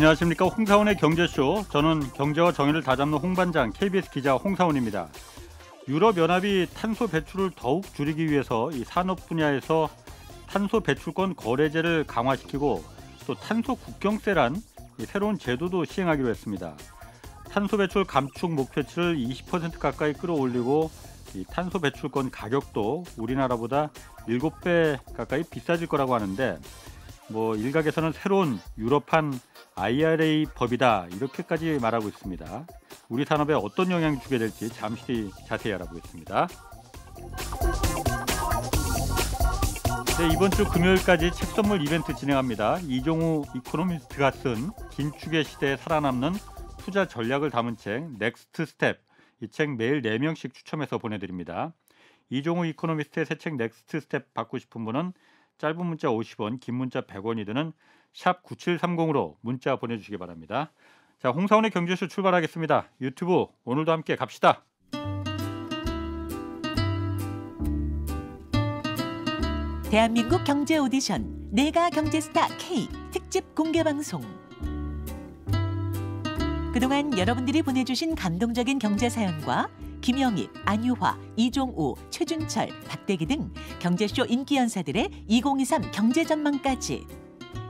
안녕하십니까 홍사원의 경제쇼 저는 경제와 정의를 다잡는 홍반장 KBS 기자 홍사원입니다. 유럽연합이 탄소 배출을 더욱 줄이기 위해서 이 산업 분야에서 탄소 배출권 거래제를 강화시키고 또 탄소 국경세란 새로운 제도도 시행하기로 했습니다. 탄소 배출 감축 목표치를 20% 가까이 끌어올리고 이 탄소 배출권 가격도 우리나라보다 7배 가까이 비싸질 거라고 하는데 뭐 일각에서는 새로운 유럽판 IRA 법이다 이렇게까지 말하고 있습니다. 우리 산업에 어떤 영향을 주게 될지 잠시 뒤 자세히 알아보겠습니다. 네, 이번 주 금요일까지 책 선물 이벤트 진행합니다. 이종우 이코노미스트가 쓴 긴축의 시대에 살아남는 투자 전략을 담은 책 넥스트 스텝 이 책 매일 4명씩 추첨해서 보내드립니다. 이종우 이코노미스트의 새 책 넥스트 스텝 받고 싶은 분은 짧은 문자 50원, 긴 문자 100원이 드는 샵 9730으로 문자 보내주시기 바랍니다. 자, 홍사원의 경제쇼 출발하겠습니다. 유튜브 오늘도 함께 갑시다. 대한민국 경제 오디션 내가 경제스타 K 특집 공개 방송. 그동안 여러분들이 보내주신 감동적인 경제 사연과 김영익, 안유화, 이종우, 최준철, 박대기 등 경제쇼 인기 연사들의 2023 경제 전망까지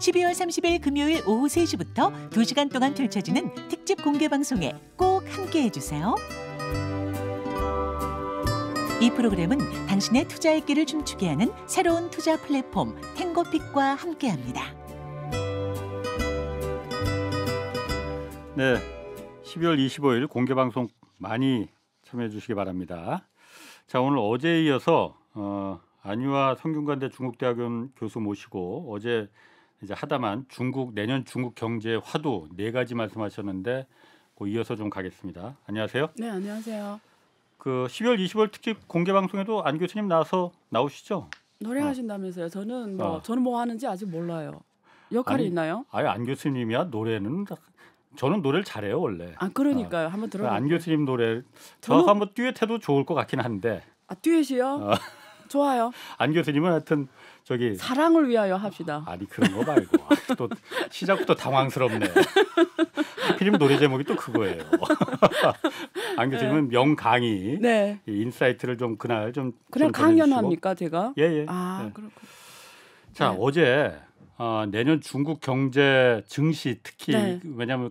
12월 30일 금요일 오후 3시부터 2시간 동안 펼쳐지는 특집 공개 방송에 꼭 함께 해주세요. 이 프로그램은 당신의 투자의 길을 춤추게 하는 새로운 투자 플랫폼 탱고픽과 함께합니다. 네, 12월 25일 공개 방송 많이 참여해 주시기 바랍니다. 자, 오늘 어제에 이어서 어, 안유아 성균관대 중국대학원 교수 모시고 어제 이제 하다만 중국 내년 중국 경제 화두 네 가지 말씀하셨는데 그 이어서 좀 가겠습니다. 안녕하세요. 네, 안녕하세요. 그 12월 20월 특집 공개 방송에도 안 교수님 나와서 나오시죠? 노래하신다면서요? 아. 저는 뭐 어. 저는 뭐 하는지 아직 몰라요. 역할이 아니, 있나요? 아예 안 교수님이야 노래는 저는 노래를 잘해요 원래. 아 그러니까요. 어. 한번 들어. 안 교수님 노래 저는... 한번 듀엣해도 좋을 것 같긴 한데. 아 듀엣이요? 어. 좋아요. 안 교수님은 하여튼 저기 사랑을 위하여 합시다. 아니 그런 거 말고 아, 또 시작부터 당황스럽네필이 노래 제목이 또 그거예요. 안 교수님은 네. 명강의 네. 인사이트를 좀 그날 좀 그냥 강연합니까 제가? 예예. 예. 아 네. 그렇군. 자 네. 어제 어, 내년 중국 경제 증시 특히 네. 왜냐하면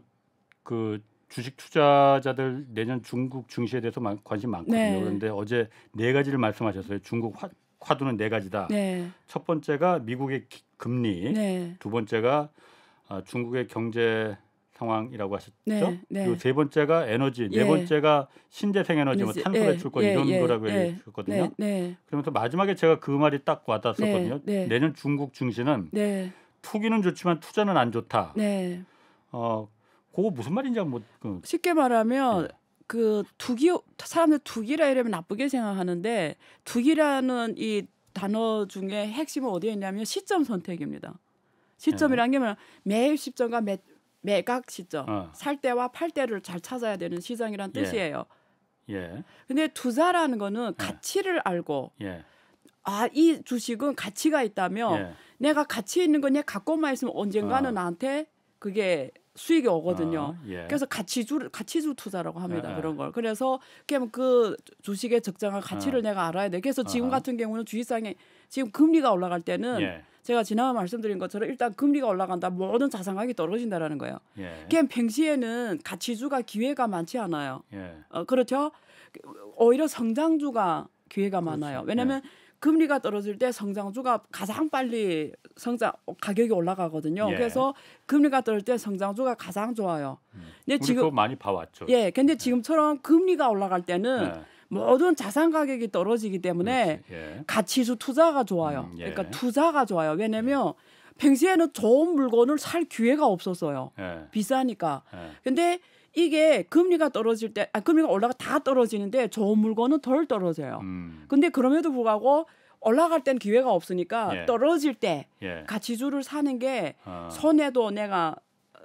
그 주식 투자자들 내년 중국 증시에 대해서 관심 많거든요. 네. 그런데 어제 네 가지를 말씀하셨어요. 중국 화, 화두는 네 가지다. 네. 첫 번째가 미국의 금리, 네. 두 번째가 아, 중국의 경제 상황이라고 하셨죠. 네, 네. 그리고 세 번째가 에너지, 네 예. 번째가 신재생 에너지, 뭐 네, 예, 탄소 배출권 예, 예, 이런 예, 거라고 예, 얘기했거든요. 네, 네, 그러면서 마지막에 제가 그 말이 딱 와닿았었거든요. 네, 내년 중국 증시는 투기는 좋지만 투자는 안 좋다. 어, 그거 무슨 말인지 한번 뭐, 그, 쉽게 말하면 그 두기 사람들 두기라 이러면 나쁘게 생각하는데 두기라는 이 단어 중에 핵심은 어디에 있냐면 시점 선택입니다. 시점이란 네. 게 뭐냐 매입 시점과 매, 매각 시점, 어. 살 때와 팔 때를 잘 찾아야 되는 시장이란 예. 뜻이에요. 예. 예. 근데 투자라는 거는 가치를 예. 알고 아, 이 주식은 가치가 있다며 예. 내가 가치 있는 거내 갖고만 있으면 언젠가는 어. 나한테 그게 수익이 오거든요. 아, 예. 그래서 가치주 가치주 투자라고 합니다. 예, 예. 그런 걸. 그래서 그냥 뭐 그 주식의 적정한 가치를 아. 내가 알아야 돼. 그래서 지금 아. 같은 경우는 주식상에 지금 금리가 올라갈 때는 예. 제가 지난번 말씀드린 것처럼 일단 금리가 올라간다 모든 자산가격이 떨어진다라는 거예요. 예. 그냥 평시에는 가치주가 기회가 많지 않아요. 예. 어, 그렇죠? 오히려 성장주가 기회가 그렇죠. 많아요. 왜냐면 예. 금리가 떨어질 때 성장주가 가장 빨리 성장 가격이 올라가거든요. 예. 그래서 금리가 떨어질 때 성장주가 가장 좋아요. 음. 근데 지금 많이 봐왔죠. 예, 근데 지금처럼 금리가 올라갈 때는 예. 모든 자산 가격이 떨어지기 때문에 예. 가치주 투자가 좋아요. 음, 예. 그러니까 투자가 좋아요. 왜냐면 평시에는 좋은 물건을 살 기회가 없었어요. 예. 비싸니까. 예. 근데 이게 금리가 떨어질 때, 아, 금리가 올라가 다 떨어지는데 저 물건은 덜 떨어져요. 음. 근데 그럼에도 불구하고 올라갈 땐 기회가 없으니까 예. 떨어질 때 예. 가치주를 사는 게 어. 손해도 내가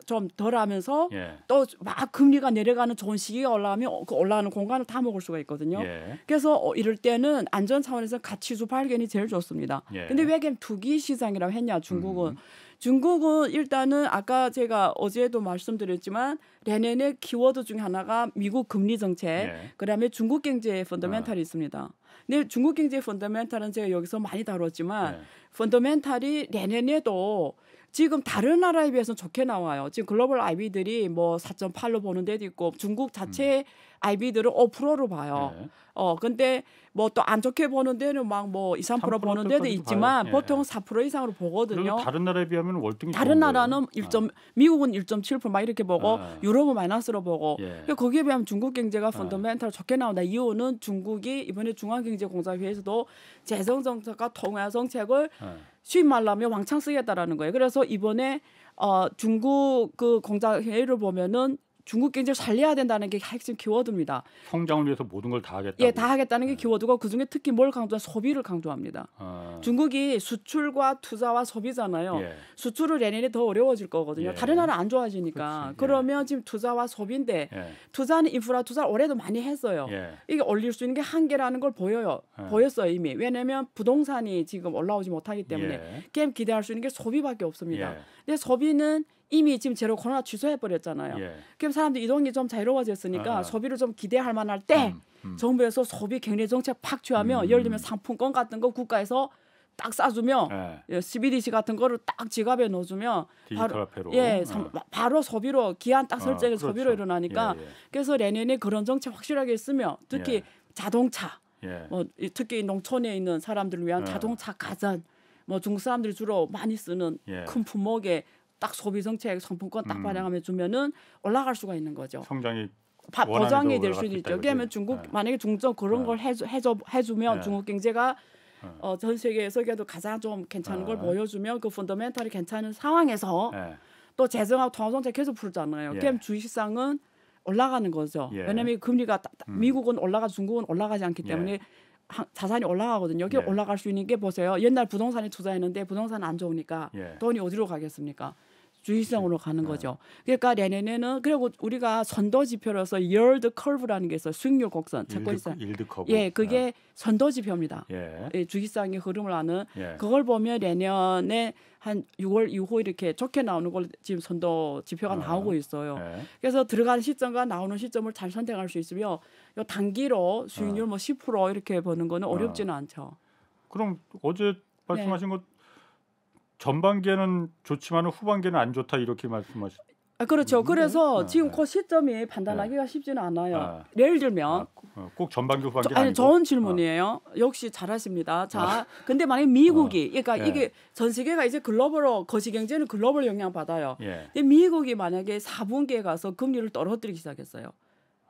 좀 덜하면서 예. 또막 금리가 내려가는 좋은 시기가 올라가면그 어, 올라가는 공간을 다 먹을 수가 있거든요. 예. 그래서 어, 이럴 때는 안전 차원에서 가치주 발견이 제일 좋습니다. 예. 근데 왜 그냥 투기 시장이라고 했냐 중국은 음. 중국은 일단은 아까 제가 어제도 말씀드렸지만 레넨의 키워드 중 하나가 미국 금리 정책, 네. 그다음에 중국 경제의 펀더멘탈이 어. 있습니다. 근데 중국 경제 의 펀더멘탈은 제가 여기서 많이 다뤘지만 네. 펀더멘탈이 내년에도 지금 다른 나라에 비해서는 좋게 나와요. 지금 글로벌 아이비들이 뭐 4.8로 보는 데도 있고 중국 자체 음. 아이비들은 5%로 어, 봐요. 네. 어 근데 뭐 또 안 좋게 보는 데는 막 뭐 2, 3% 보는 데도 있지만 봐요. 예. 보통 4% 이상으로 보거든요. 다른 나라에 비하면 월등히 다른 나라는 거 1점 아. 미국은 1.7%막 이렇게 보고 아. 유럽은 마이너스로 보고 예. 그러니까 거기에 비하면 중국 경제가 펀더멘탈 아. 좋게 나온다. 이유는 중국이 이번에 중앙경제공사회에서도 재정 정책과 통화 정책을 아. 수입 말라면 왕창 쓰겠다라는 거예요. 그래서 이번에 어, 중국 그공사회의를 보면은 중국 경제를 살려야 된다는 게 핵심 키워드입니다. 성장을 위해서 모든 걸 다 하겠다. 예, 다 하겠다는 게 네. 키워드고 그 중에 특히 뭘 강조한 소비를 강조합니다. 아. 중국이 수출과 투자와 소비잖아요. 예. 수출을 내년에 더 어려워질 거거든요. 예. 다른 나라 안 좋아지니까. 그치. 예. 그러면 예. 지금 투자와 소비인데 예. 투자는 인프라 투자 올해도 많이 했어요. 예. 이게 올릴 수 있는 게 한계라는 걸 보여요. 보였어요 이미. 왜냐하면 부동산이 지금 올라오지 못하기 때문에 게임 기대할 수 있는 게 소비밖에 없습니다. 근데 소비는 이미 지금 제로 코로나 취소해 버렸잖아요. 예. 그럼 사람들이 이동이 좀 자유로워졌으니까 아, 소비를 좀 기대할 만할 때 음, 음. 정부에서 소비 경제 정책 팍 취하며 음, 예를 들면 상품권 같은 거 국가에서 딱싸주면 예. CBDC 예, 같은 거를 딱 지갑에 넣어주면 바로 화폐예 어. 바로 소비로 기한 딱 설정해 아, 그렇죠. 소비로 일어나니까 예, 예, 그래서 내년에 그런 정책 확실하게 했으며 특히 예. 자동차 뭐 특히 농촌에 있는 사람들을 위한 자동차 가전 뭐 중국 사람들이 주로 많이 쓰는 큰품목에 딱 소비 정책 상품권 딱 음. 발행하면 주면은 올라갈 수가 있는 거죠. 성장이 보장이 될 수도 있죠. 왜냐면 중국 네. 만약에 중점 그런 네. 걸 해주, 해줘, 해주면 네. 중국 경제가 네. 어, 전 세계에서 그래도 가장 좀 괜찮은 걸 네. 보여주면 그 펀더멘털이 괜찮은 상황에서 네. 또 재정하고 통화정책 계속 풀잖아요. 예. 그럼 주식시장은 올라가는 거죠. 예. 왜냐하면 금리가 음. 미국은 올라가 중국은 올라가지 않기 예. 때문에 예. 자산이 올라가거든요. 여기 예. 올라갈 수 있는 게 보세요. 옛날 부동산에 투자했는데 부동산 안 좋으니까 예. 돈이 어디로 가겠습니까? 주의성으로 가는 네. 거죠. 그러니까 내년에는 그리고 우리가 선도 지표로서 yield curve라는 게 있어요. 수익률 곡선, 채권시장. yield curve. 예, 그게 네. 선도 지표입니다. 예. 예, 주식시장의 흐름을 아는 예. 그걸 보면 내년에 한 6월 이후 이렇게 좋게 나오는 걸 지금 선도 지표가 아, 나오고 있어요. 예. 그래서 들어가는 시점과 나오는 시점을 잘 선택할 수 있으며 요 단기로 수익률 아. 뭐10% 이렇게 버는 거는 아. 어렵지는 아. 않죠. 그럼 어제 네. 말씀하신 네. 것 전반기에는 좋지만 후반기는 안 좋다 이렇게 말씀하셨. 아, 그렇죠. 음. 그래서 네. 지금 네. 그 시점이 네. 판단하기가 네. 쉽지는 않아요. 아. 예를 들면 아, 꼭 어, 전반기 후반기 저, 아니 좋은 질문이에요. 아. 역시 잘하십니다. 자, 아. 근데 만약 미국이 아. 그러니까 예. 이게 전 세계가 이제 글로벌로 거시 경제는 글로벌 영향 받아요. 예. 근데 미국이 만약에 4분기에 가서 금리를 떨어뜨리기 시작했어요.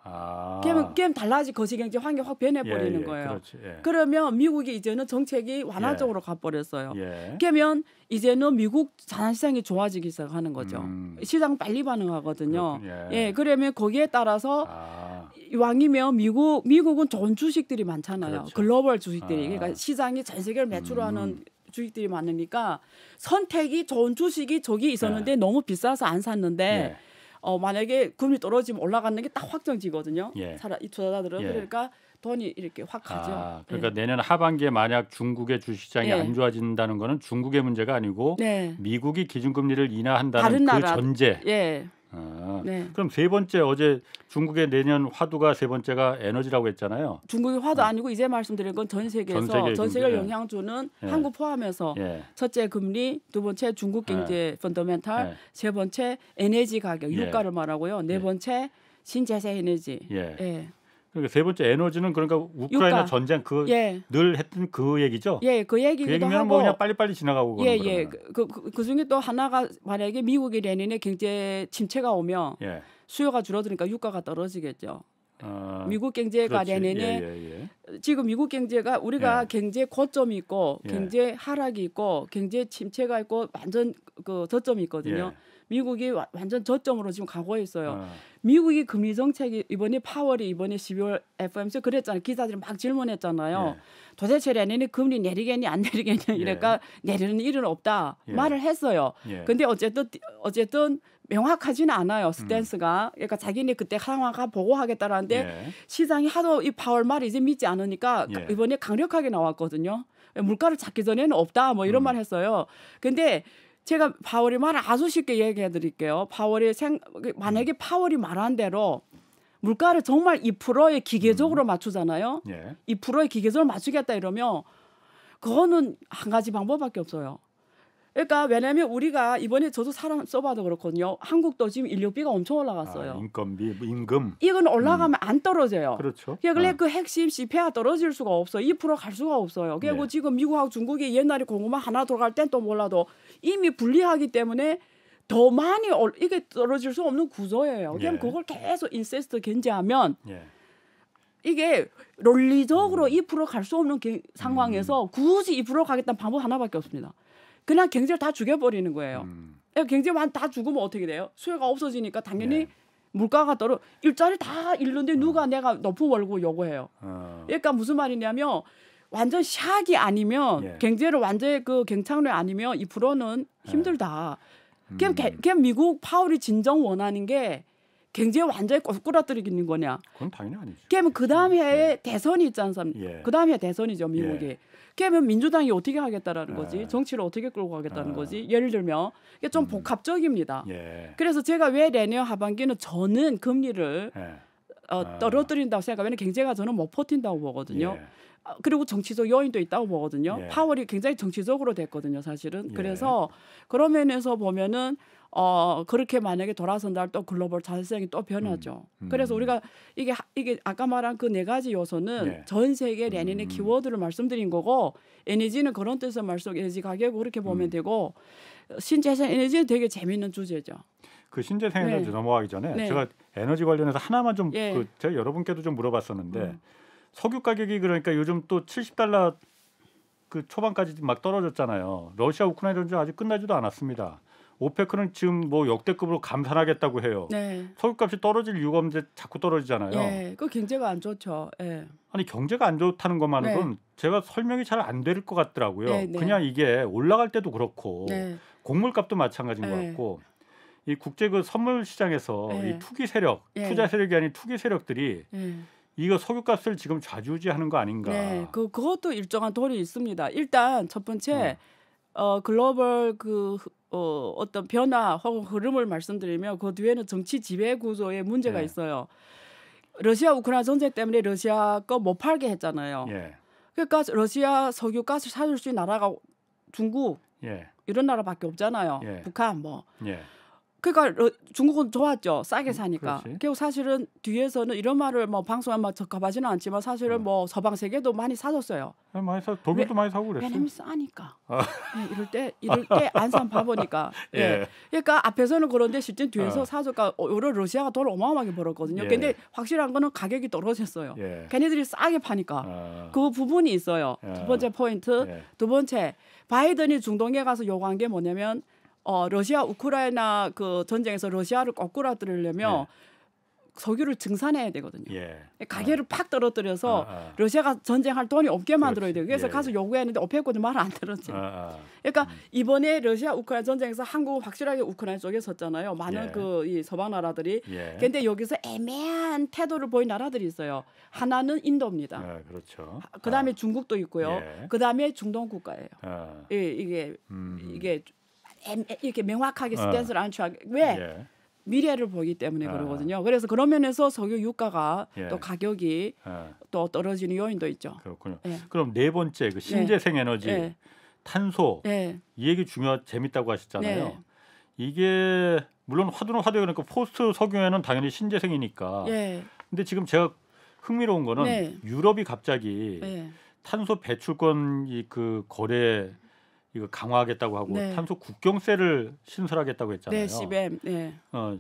아. 게임, 게임 달라지 거시경제 환경 확 변해버리는 예, 예, 거예요. 그렇지, 예. 그러면 미국이 이제는 정책이 완화 적으로 예. 가버렸어요. 예. 그러면 이제는 미국 자산시장이 좋아지기 시작하는 거죠. 음. 시장 빨리 반응하거든요. 예. 예. 그러면 거기에 따라서 아. 왕이면 미국 미국은 좋은 주식들이 많잖아요. 그렇죠. 글로벌 주식들이 아. 그러니까 시장이 전 세계를 매출하는 음. 주식들이 많으니까 선택이 좋은 주식이 저기 있었는데 너무 비싸서 안 샀는데. 어, 만약에 금리 떨어지면 올라가는 게 딱 확정지거든요. 예. 사라, 이 투자자들은 예. 그러니까 돈이 이렇게 확 아, 가죠. 아, 그러니까 네. 내년 하반기에 만약 중국의 주시장이 네. 예. 안 좋아진다는 거는 중국의 문제가 아니고 네. 미국이 기준금리를 인하한다는 그 나라, 전제. 예. 아, 네. 그럼 세 번째 어제 중국의 내년 화두가 세 번째가 에너지라고 했잖아요. 중국의 화두 네. 아니고 이제 말씀드린 건 전 세계에서 전, 전 세계를 영향 주는 예. 예. 한국 포함해서 예. 첫째 금리, 두 번째 중국 예. 경제 예. 펀더멘탈, 세 번째 에너지 가격, 예. 유가를 말하고요. 네 번째 신재생 에너지. 예. 그러니까 세 번째 에너지는 그러니까 우크라이나 유가. 전쟁 그늘 예. 했던 그 얘기죠. 예, 그 얘기기도 그 얘기면 뭐 하고. 뭐 그냥 빨리빨리 지나가고 예, 그런 예. 그그 그, 그, 그 중에 또 하나가 만약에 미국이 내년에 경제 침체가 오면 예. 수요가 줄어드니까 유가가 떨어지겠죠. 아, 미국 경제가 내년에 예, 예, 예, 지금 미국 경제가 우리가 예. 경제 고점이 있고 예. 경제 하락이 있고 경제 침체가 있고 완전 그 저점이 있거든요. 미국이 와, 완전 저점으로 지금 가고 있어요. 아. 미국이 금리 정책이 이번에 파월이 이번에 12월 FOMC 그랬잖아요. 기자들이 막 질문했잖아요. 예. 도대체 레니이 금리 내리겠니 안 내리겠냐 예. 이러니까 예. 내리는 일은 없다 예. 말을 했어요. 예. 근데 어쨌든 어쨌든 명확하지는 않아요 음. 스탠스가. 음. 그러니까 자기네 그때 상황과 보고하겠다라는데 예. 시장이 하도 이 파월 말이 이제 믿지 않으니까 예. 이번에 강력하게 나왔거든요. 물가를 잡기 전에는 없다 뭐 이런 음. 말 했어요. 근데 제가 파월이 말을 아주 쉽게 얘기해 드릴게요. 파월이생 만약에 음. 파월이 말한 대로 물가를 정말 2%에 기계적으로 음. 맞추잖아요. 예. 2%에 기계적으로 맞추겠다 이러면 그거는 한 가지 방법밖에 없어요. 그러니까 왜냐하면 우리가 이번에 저도 사람 써봐도 그렇거든요. 한국도 지금 인력비가 엄청 올라갔어요. 아, 인건비, 뭐 임금. 이건 음. 올라가면 음. 안 떨어져요. 그렇죠. 그래 아. 네. 그 핵심 지폐가 떨어질 수가 없어. 2%갈 수가 없어요. 그리고 네. 지금 미국하고 중국이 옛날에 공급만 하나 돌아갈땐 또 몰라도 이미 불리하기 때문에 더 많이 올, 이게 떨어질 수 없는 구조예요. 그럼 예. 그걸 계속 인세스트 견제하면. 예. 이게 논리적으로 음. 2%갈 수 없는 게, 상황에서 음. 굳이 2% 가겠다는 방법 하나밖에 없습니다. 그냥 경제를 다 죽여버리는 거예요. 음. 예, 경제만 다 죽으면 어떻게 돼요? 수요가 없어지니까 당연히 네. 물가가 떨어 일자리 다 잃는데 어. 누가 내가 높은 월급 요구해요. 어. 그러니까 무슨 말이냐면 완전 샥이 아니면 예. 경제를 완전히 그 경착륙 아니면 이 불어는 네. 힘들다. 예. 음. 그냥, 그냥 미국 파울이 진정 원하는 게 경제 완전히 꼬꾸라뜨리는 거냐? 그건 당연히 아니죠. 그러그 다음 에 예. 대선이 있지 않습니까? 예. 그 다음 에 대선이죠 미국이. 예. 그러면 민주당이 어떻게 하겠다라는 거지 네. 정치를 어떻게 끌고 가겠다는 어. 거지 예를 들면 이게 좀 음. 복합적입니다. 예. 그래서 제가 왜 내년 하반기는 저는 금리를 예. 어, 아. 떨어뜨린다고 생각하면 경제가 저는 못 버틴다고 보거든요. 예. 아, 그리고 정치적 요인도 있다고 보거든요. 예. 파월이 굉장히 정치적으로 됐거든요, 사실은. 예. 그래서 그런 면에서 보면은 어 그렇게 만약에 돌아선다 할또 글로벌 자세성이 또 변하죠. 음, 음. 그래서 우리가 이게 이게 아까 말한 그 네 가지 요소는 네. 전 세계 레닌의 음. 키워드를 말씀드린 거고 에너지는 그런 뜻에서 말속 에너지 가격 그렇게 보면 음. 되고 신재생 에너지는 되게 재미있는 주제죠. 그 신재생 에너지 네. 넘어가기 전에 네. 제가 에너지 관련해서 하나만 좀 예. 그 제가 여러분께도 좀 물어봤었는데 음. 석유 가격이 그러니까 요즘 또 70달러 그 초반까지 막 떨어졌잖아요. 러시아 우크라이나 전쟁 아직 끝나지도 않았습니다. 오페크는 지금 뭐 역대급으로 감산하겠다고 해요. 네. 석유값이 떨어질 이유가 없는 자꾸 떨어지잖아요. 네. 그 경제가 안 좋죠. 네. 아니 경제가 안 좋다는 것만으로는 네. 제가 설명이 잘 안 될 것 같더라고요. 네, 네, 그냥 이게 올라갈 때도 그렇고 네. 곡물값도 마찬가지인 것 네. 같고 이 국제 그 선물 시장에서 이 투기 세력, 투자 세력이 아닌 투기 세력들이 이거 석유값을 지금 좌지우지하는 거 아닌가? 네, 그 그것도 일정한 돈이 있습니다. 일단 첫 번째 어, 글로벌 그 어, 어떤 변화 혹은 흐름을 말씀드리면 그 뒤에는 정치 지배 구조에 문제가 예. 있어요. 러시아 우크라이나 전쟁 때문에 러시아 거못 팔게 했잖아요. 예. 그러니까 러시아 석유 가스 사줄 수 있는 나라가 중국 예. 이런 나라밖에 없잖아요. 예. 북한 뭐. 예. 그러니까 중국은 좋았죠. 싸게 음, 사니까. 그렇지. 사실은 뒤에서는 이런 말을 뭐 방송에 막 적합하지는 않지만 사실은 음. 뭐 서방 세계도 많이 사줬어요. 아, 많이 사 독일도 왜, 많이 사고 그랬어요. 왜냐면 싸니까. 아. 네, 이럴 때 이럴 때 안 산 바보니까. 예. 예. 그러니까 앞에서는 그런데 실제 뒤에서 어. 사줬까 어, 오히려 러시아가 돈을 어마어마하게 벌었거든요. 예. 근데 확실한 거는 가격이 떨어졌어요. 예. 걔네들이 싸게 파니까. 아. 그 부분이 있어요. 아. 두 번째 포인트. 예. 두 번째 바이든이 중동에 가서 요구한 게 뭐냐면 어, 러시아 우크라이나 그 전쟁에서 러시아를 거꾸라들으려면 예. 석유를 증산해야 되거든요. 예. 예. 가게를 아. 팍 떨어뜨려서 아, 아. 러시아가 전쟁할 돈이 없게 만들어야 돼요. 그래서 예. 가서 예. 요구했는데 오페코도 말을안 들었죠. 아, 아. 그러니까 음. 이번에 러시아 우크라이나 전쟁에서 한국은 확실하게 우크라이나 쪽에 섰잖아요. 많은 예. 그이 서방 나라들이. 예. 근데 여기서 애매한 태도를 보인 나라들이 있어요. 하나는 인도입니다. 아, 그렇죠. 그다음에 중국도 있고요. 예. 그다음에 중동 국가예요. 예, 이게 음. 이게 이렇게 명확하게 어. 스탠스를 안 취하게 왜? 예. 미래를 보기 때문에 아. 그러거든요. 그래서 그런 면에서 석유 유가가 예. 또 가격이 예. 또 떨어지는 요인도 있죠. 그렇군요. 예. 그럼 네 번째 그 예. 신재생 에너지, 예. 탄소 이 얘기 중요 재밌다고 하셨잖아요. 네. 이게 물론 화두는 화두 그러니까 포스트 석유에는 당연히 신재생이니까. 근데 지금 제가 흥미로운 거는 네. 유럽이 갑자기 탄소 배출권 이그 거래 이거 강화하겠다고 하고 네. 탄소 국경세를 신설하겠다고 했잖아요. 네, CBAM. 네. 어,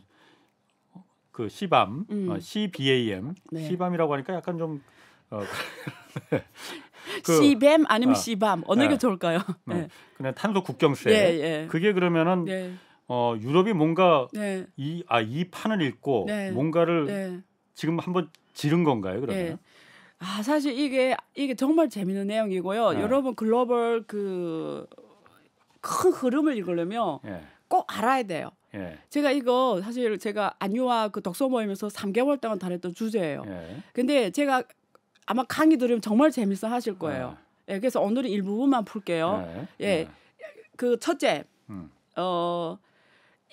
그 CBAM, 어, 음. 어, CBAM, 네. CBAM이라고 하니까 약간 좀 어, 그, CBAM 아니면 어, CBAM 어느 네. 게 좋을까요? 네. 네. 그냥 탄소 국경세. 예, 예. 그게 그러면은 예. 어, 유럽이 뭔가 이 아이 네. 아, 판을 읽고 네. 뭔가를 지금 한번 지른 건가요? 그러면? 아 사실 이게 이게 정말 재밌는 내용이고요. 여러분 글로벌 그큰 흐름을 읽으려면 예. 꼭 알아야 돼요. 예. 제가 이거 사실 제가 안유와 그 독서 모임에서 3개월 동안 다녔던 주제예요. 예. 근데 제가 아마 강의 들으면 정말 재밌어 하실 거예요. 예. 예 그래서 오늘은 일부분만 풀게요. 예. 예. 예. 그 첫째. 음. 어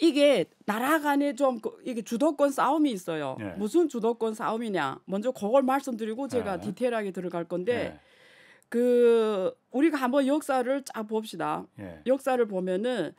이게 나라 간에 좀 그 이게 주도권 싸움이 있어요. 무슨 주도권 싸움이냐? 먼저 그걸 말씀드리고 제가 디테일하게 들어갈 건데 그 우리가 한번 역사를 쫙 봅시다. 예. 역사를 보면은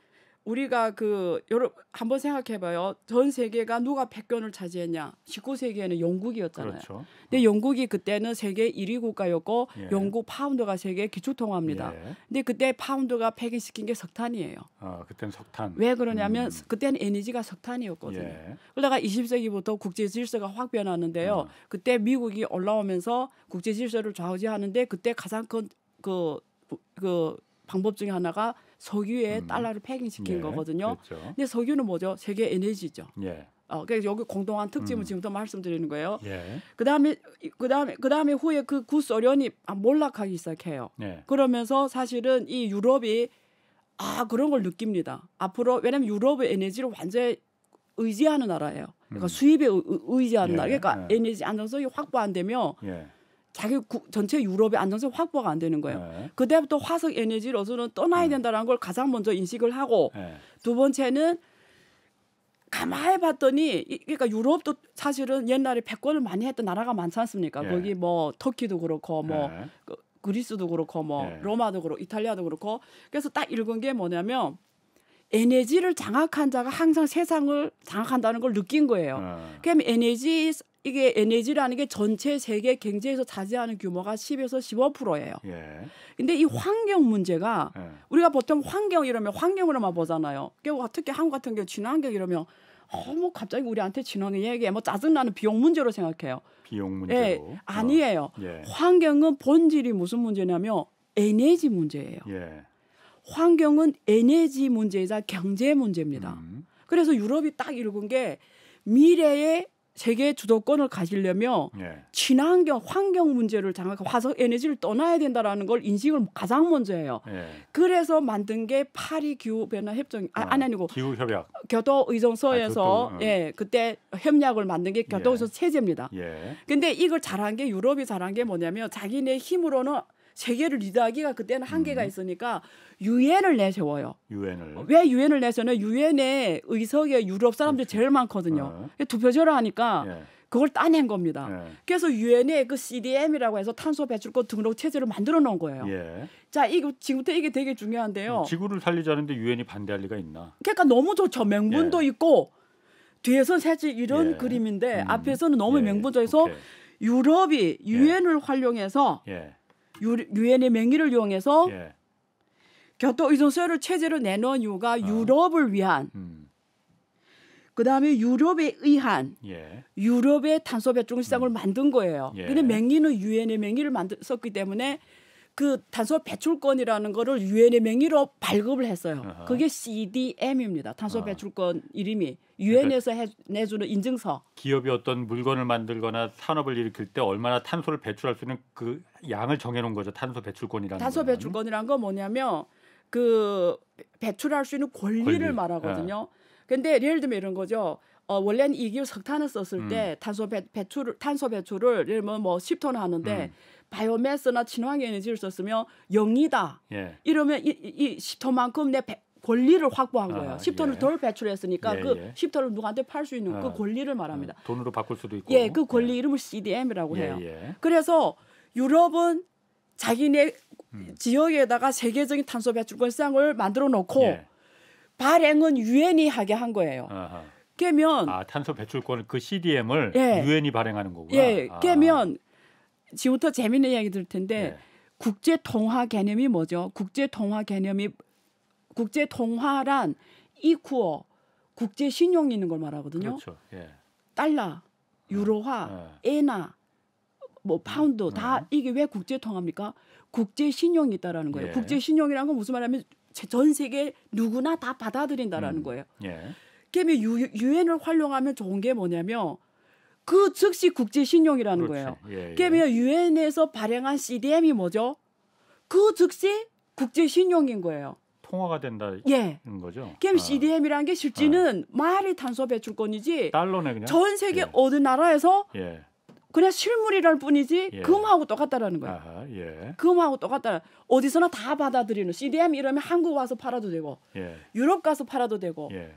우리가 그 여러 한번 생각해 봐요. 전 세계가 누가 백견을 차지했냐? 19세기에는 영국이었잖아요. 그렇죠. 근데 어. 영국이 그때는 세계 1위 국가였고 예. 영국 파운드가 세계 기초 통화입니다. 예. 근데 그때 파운드가 폐기시킨 게 석탄이에요. 아, 그때는 석탄. 왜 그러냐면 음. 그때는 에너지가 석탄이었거든요. 예. 그러다가 20세기부터 국제 질서가 확 변하는데요. 어. 그때 미국이 올라오면서 국제 질서를 좌우지하는데 그때 가장 큰 그그 그 방법 중에 하나가 석유에 음. 달러를 패깅시킨 예. 네, 거거든요. 그렇죠. 근데 석유는 뭐죠? 세계 에너지죠. 예. 어, 그러니까 여기 공동한 특징을 음. 지금 부터 말씀드리는 거예요. 예. 그다음에 그다음에 그다음에 후에 그 구소련이 아, 몰락하기 시작해요. 예. 그러면서 사실은 이 유럽이 아 그런 걸 느낍니다. 앞으로 왜냐하면 유럽의 에너지를 완전히 의지하는 나라예요. 그러니까 음. 수입에 의, 지하는 예. 나라. 그러니까 예. 에너지 안정성이 확보 안 되며 자기 구, 전체 유럽의 안정성 확보가 안 되는 거예요. 네. 그때부터 화석 에너지로서는 떠나야 네. 된다는 걸 가장 먼저 인식을 하고 네. 두 번째는 가만히 봤더니 그러니까 유럽도 사실은 옛날에 백권을 많이 했던 나라가 많지 않습니까? 예. 거기 뭐 터키도 그렇고 뭐 예. 그, 그리스도 그렇고 뭐 예. 로마도 그렇고 이탈리아도 그렇고 그래서 딱 읽은 게 뭐냐면 에너지를 장악한 자가 항상 세상을 장악한다는 걸 느낀 거예요. 그럼 에너지 이게 에너지라는 게 전체 세계 경제에서 차지하는 규모가 10에서 15%예요. 예. 근데 이 환경 문제가 예. 우리가 보통 환경 이러면 환경으로만 보잖아요. 그러니 특히 한국 같은 경우 친환경 이러면 어뭐 갑자기 우리한테 친환경 얘기해 뭐 짜증나는 비용 문제로 생각해요. 비용 문제로. 예, 아니에요. 어. 예. 환경은 본질이 무슨 문제냐면 에너지 문제예요. 예. 환경은 에너지 문제이자 경제 문제입니다. 음. 그래서 유럽이 딱 읽은 게 미래의 세계 주도권을 가지려면 예. 친환경 환경 문제를 장악하고 화석 에너지를 떠나야 된다라는 걸 인식을 가장 먼저 해요. 예. 그래서 만든 게 파리 기후 변화 협정 아, 아, 아니고 기후 협약 교토 의정서에서 아, 음. 예 그때 협약을 만든 게 교토 예. 의정서 체제입니다. 예. 근데 이걸 잘한 게 유럽이 잘한 게 뭐냐면 자기네 힘으로는 세계를 리드하기가 그때는 한계가 음. 있으니까 유엔을 내세워요. 유엔을 어, 왜 유엔을 내세우냐? 유엔의 의석에 유럽 사람들이 그렇죠. 제일 많거든요. 네. 투표제를 하니까 네. 그걸 따낸 겁니다. 네. 그래서 유엔의 그 CDM이라고 해서 탄소 배출권 등록 체제를 만들어 놓은 거예요. 예. 자, 이거 지금부터 이게 되게 중요한데요. 음, 지구를 살리자는데 유엔이 반대할 리가 있나? 그러니까 너무 좋죠. 명분도 예. 있고 뒤에서 사실 이런 예. 그림인데 음. 앞에서는 너무 명분적에서 예. 유럽이 유엔을 활용해서 유엔의 명의를 이용해서 예. 교통 의존세를 체제로 내놓은 이유가 아. 유럽을 위한 음. 그다음에 유럽에 의한 예. 유럽의 탄소 배출 시장을 음. 만든 거예요. 예. 근데 맹기는 유엔의 맹기를 만들, 었기 때문에 그 탄소 배출권이라는 거를 유엔의 명의로 발급을 했어요. 아하. 그게 CDM입니다. 탄소 아. 배출권 이름이 유엔에서 그러니까 내주는 인증서. 기업이 어떤 물건을 만들거나 산업을 일으킬 때 얼마나 탄소를 배출할 수 있는 그 양을 정해놓은 거죠. 탄소 배출권이라는. 탄소 배출권이란 건 뭐냐면 그 배출할 수 있는 권리를 권리. 말하거든요. 아. 근데 예를 들면 이런 거죠. 어, 원래는 이길 석탄을 썼을 음. 때 탄소 배, 배출 탄소 배출을 예를 들면 뭐 10톤 하는데 음. 바이오매스나 친환경 에너지를 썼으면 영이다 예. 이러면 이, 이 10톤만큼 내 배, 권리를 확보한 아, 거예요. 10톤을 예. 덜 배출했으니까 예, 그 예. 10톤을 누구한테 팔 수 있는 그 아, 그 권리를 말합니다. 예. 돈으로 바꿀 수도 있고. 예, 그 권리 예. 이름을 CDM이라고 예, 해요. 그래서 유럽은 자기네 음. 지역에다가 세계적인 탄소 배출권상을 만들어 놓고 발행은 유엔이 하게 한 거예요. 아하. 깨면 아 탄소 배출권그 CDM을 유엔이 발행하는 거구나. 예, 아. 깨면 지금부터 재미있는 이야기 들을 텐데 네. 국제 통화 개념이 뭐죠? 국제 통화 개념이 국제 통화란 이쿠어 국제 신용이 있는 걸 말하거든요. 그렇죠. 예. 달러, 유로화, 네. 네. 엔화, 뭐 파운드 다 네. 이게 왜 국제 통합입니까? 국제 신용이 있다라는 거예요. 예. 국제 신용이라는 건 무슨 말하면 전 세계 누구나 다 받아들인다라는 음. 거예요. 예. 그러면 유엔을 활용하면 좋은 게 뭐냐면 그 즉시 국제 신용이라는 그렇죠. 거예요. 예, 예. 그러면 유엔에서 발행한 CDM이 뭐죠? 그 즉시 국제 신용인 거예요. 통화가 된다는 예. 거죠. 그럼 아. CDM이라는 게 실제는 아. 말이 탄소 배출권이지 달러네 그냥. 전 세계 예. 어느 나라에서 예. 그냥 실물이랄 뿐이지 예. 금하고 똑같다라는 거예요. 아하, 예. 금하고 똑같다. 어디서나 다 받아들이는 CDM 이러면 한국 와서 팔아도 되고 예. 유럽 가서 팔아도 되고 예.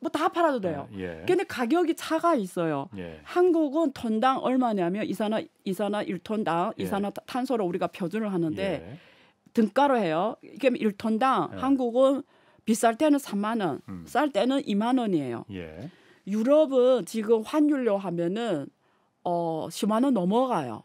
뭐다 팔아도 네, 돼요. 예. 근데 가격이 차가 있어요. 예. 한국은 톤당 얼마냐면 이산화 이산화 1톤당 예. 이산화 탄소를 우리가 표준을 하는데 예. 등가로 해요. 이게 1톤당 예. 한국은 비쌀 때는 3만 원, 음. 쌀 때는 2만 원이에요. 예. 유럽은 지금 환율로 하면은 어 10만 원 넘어가요.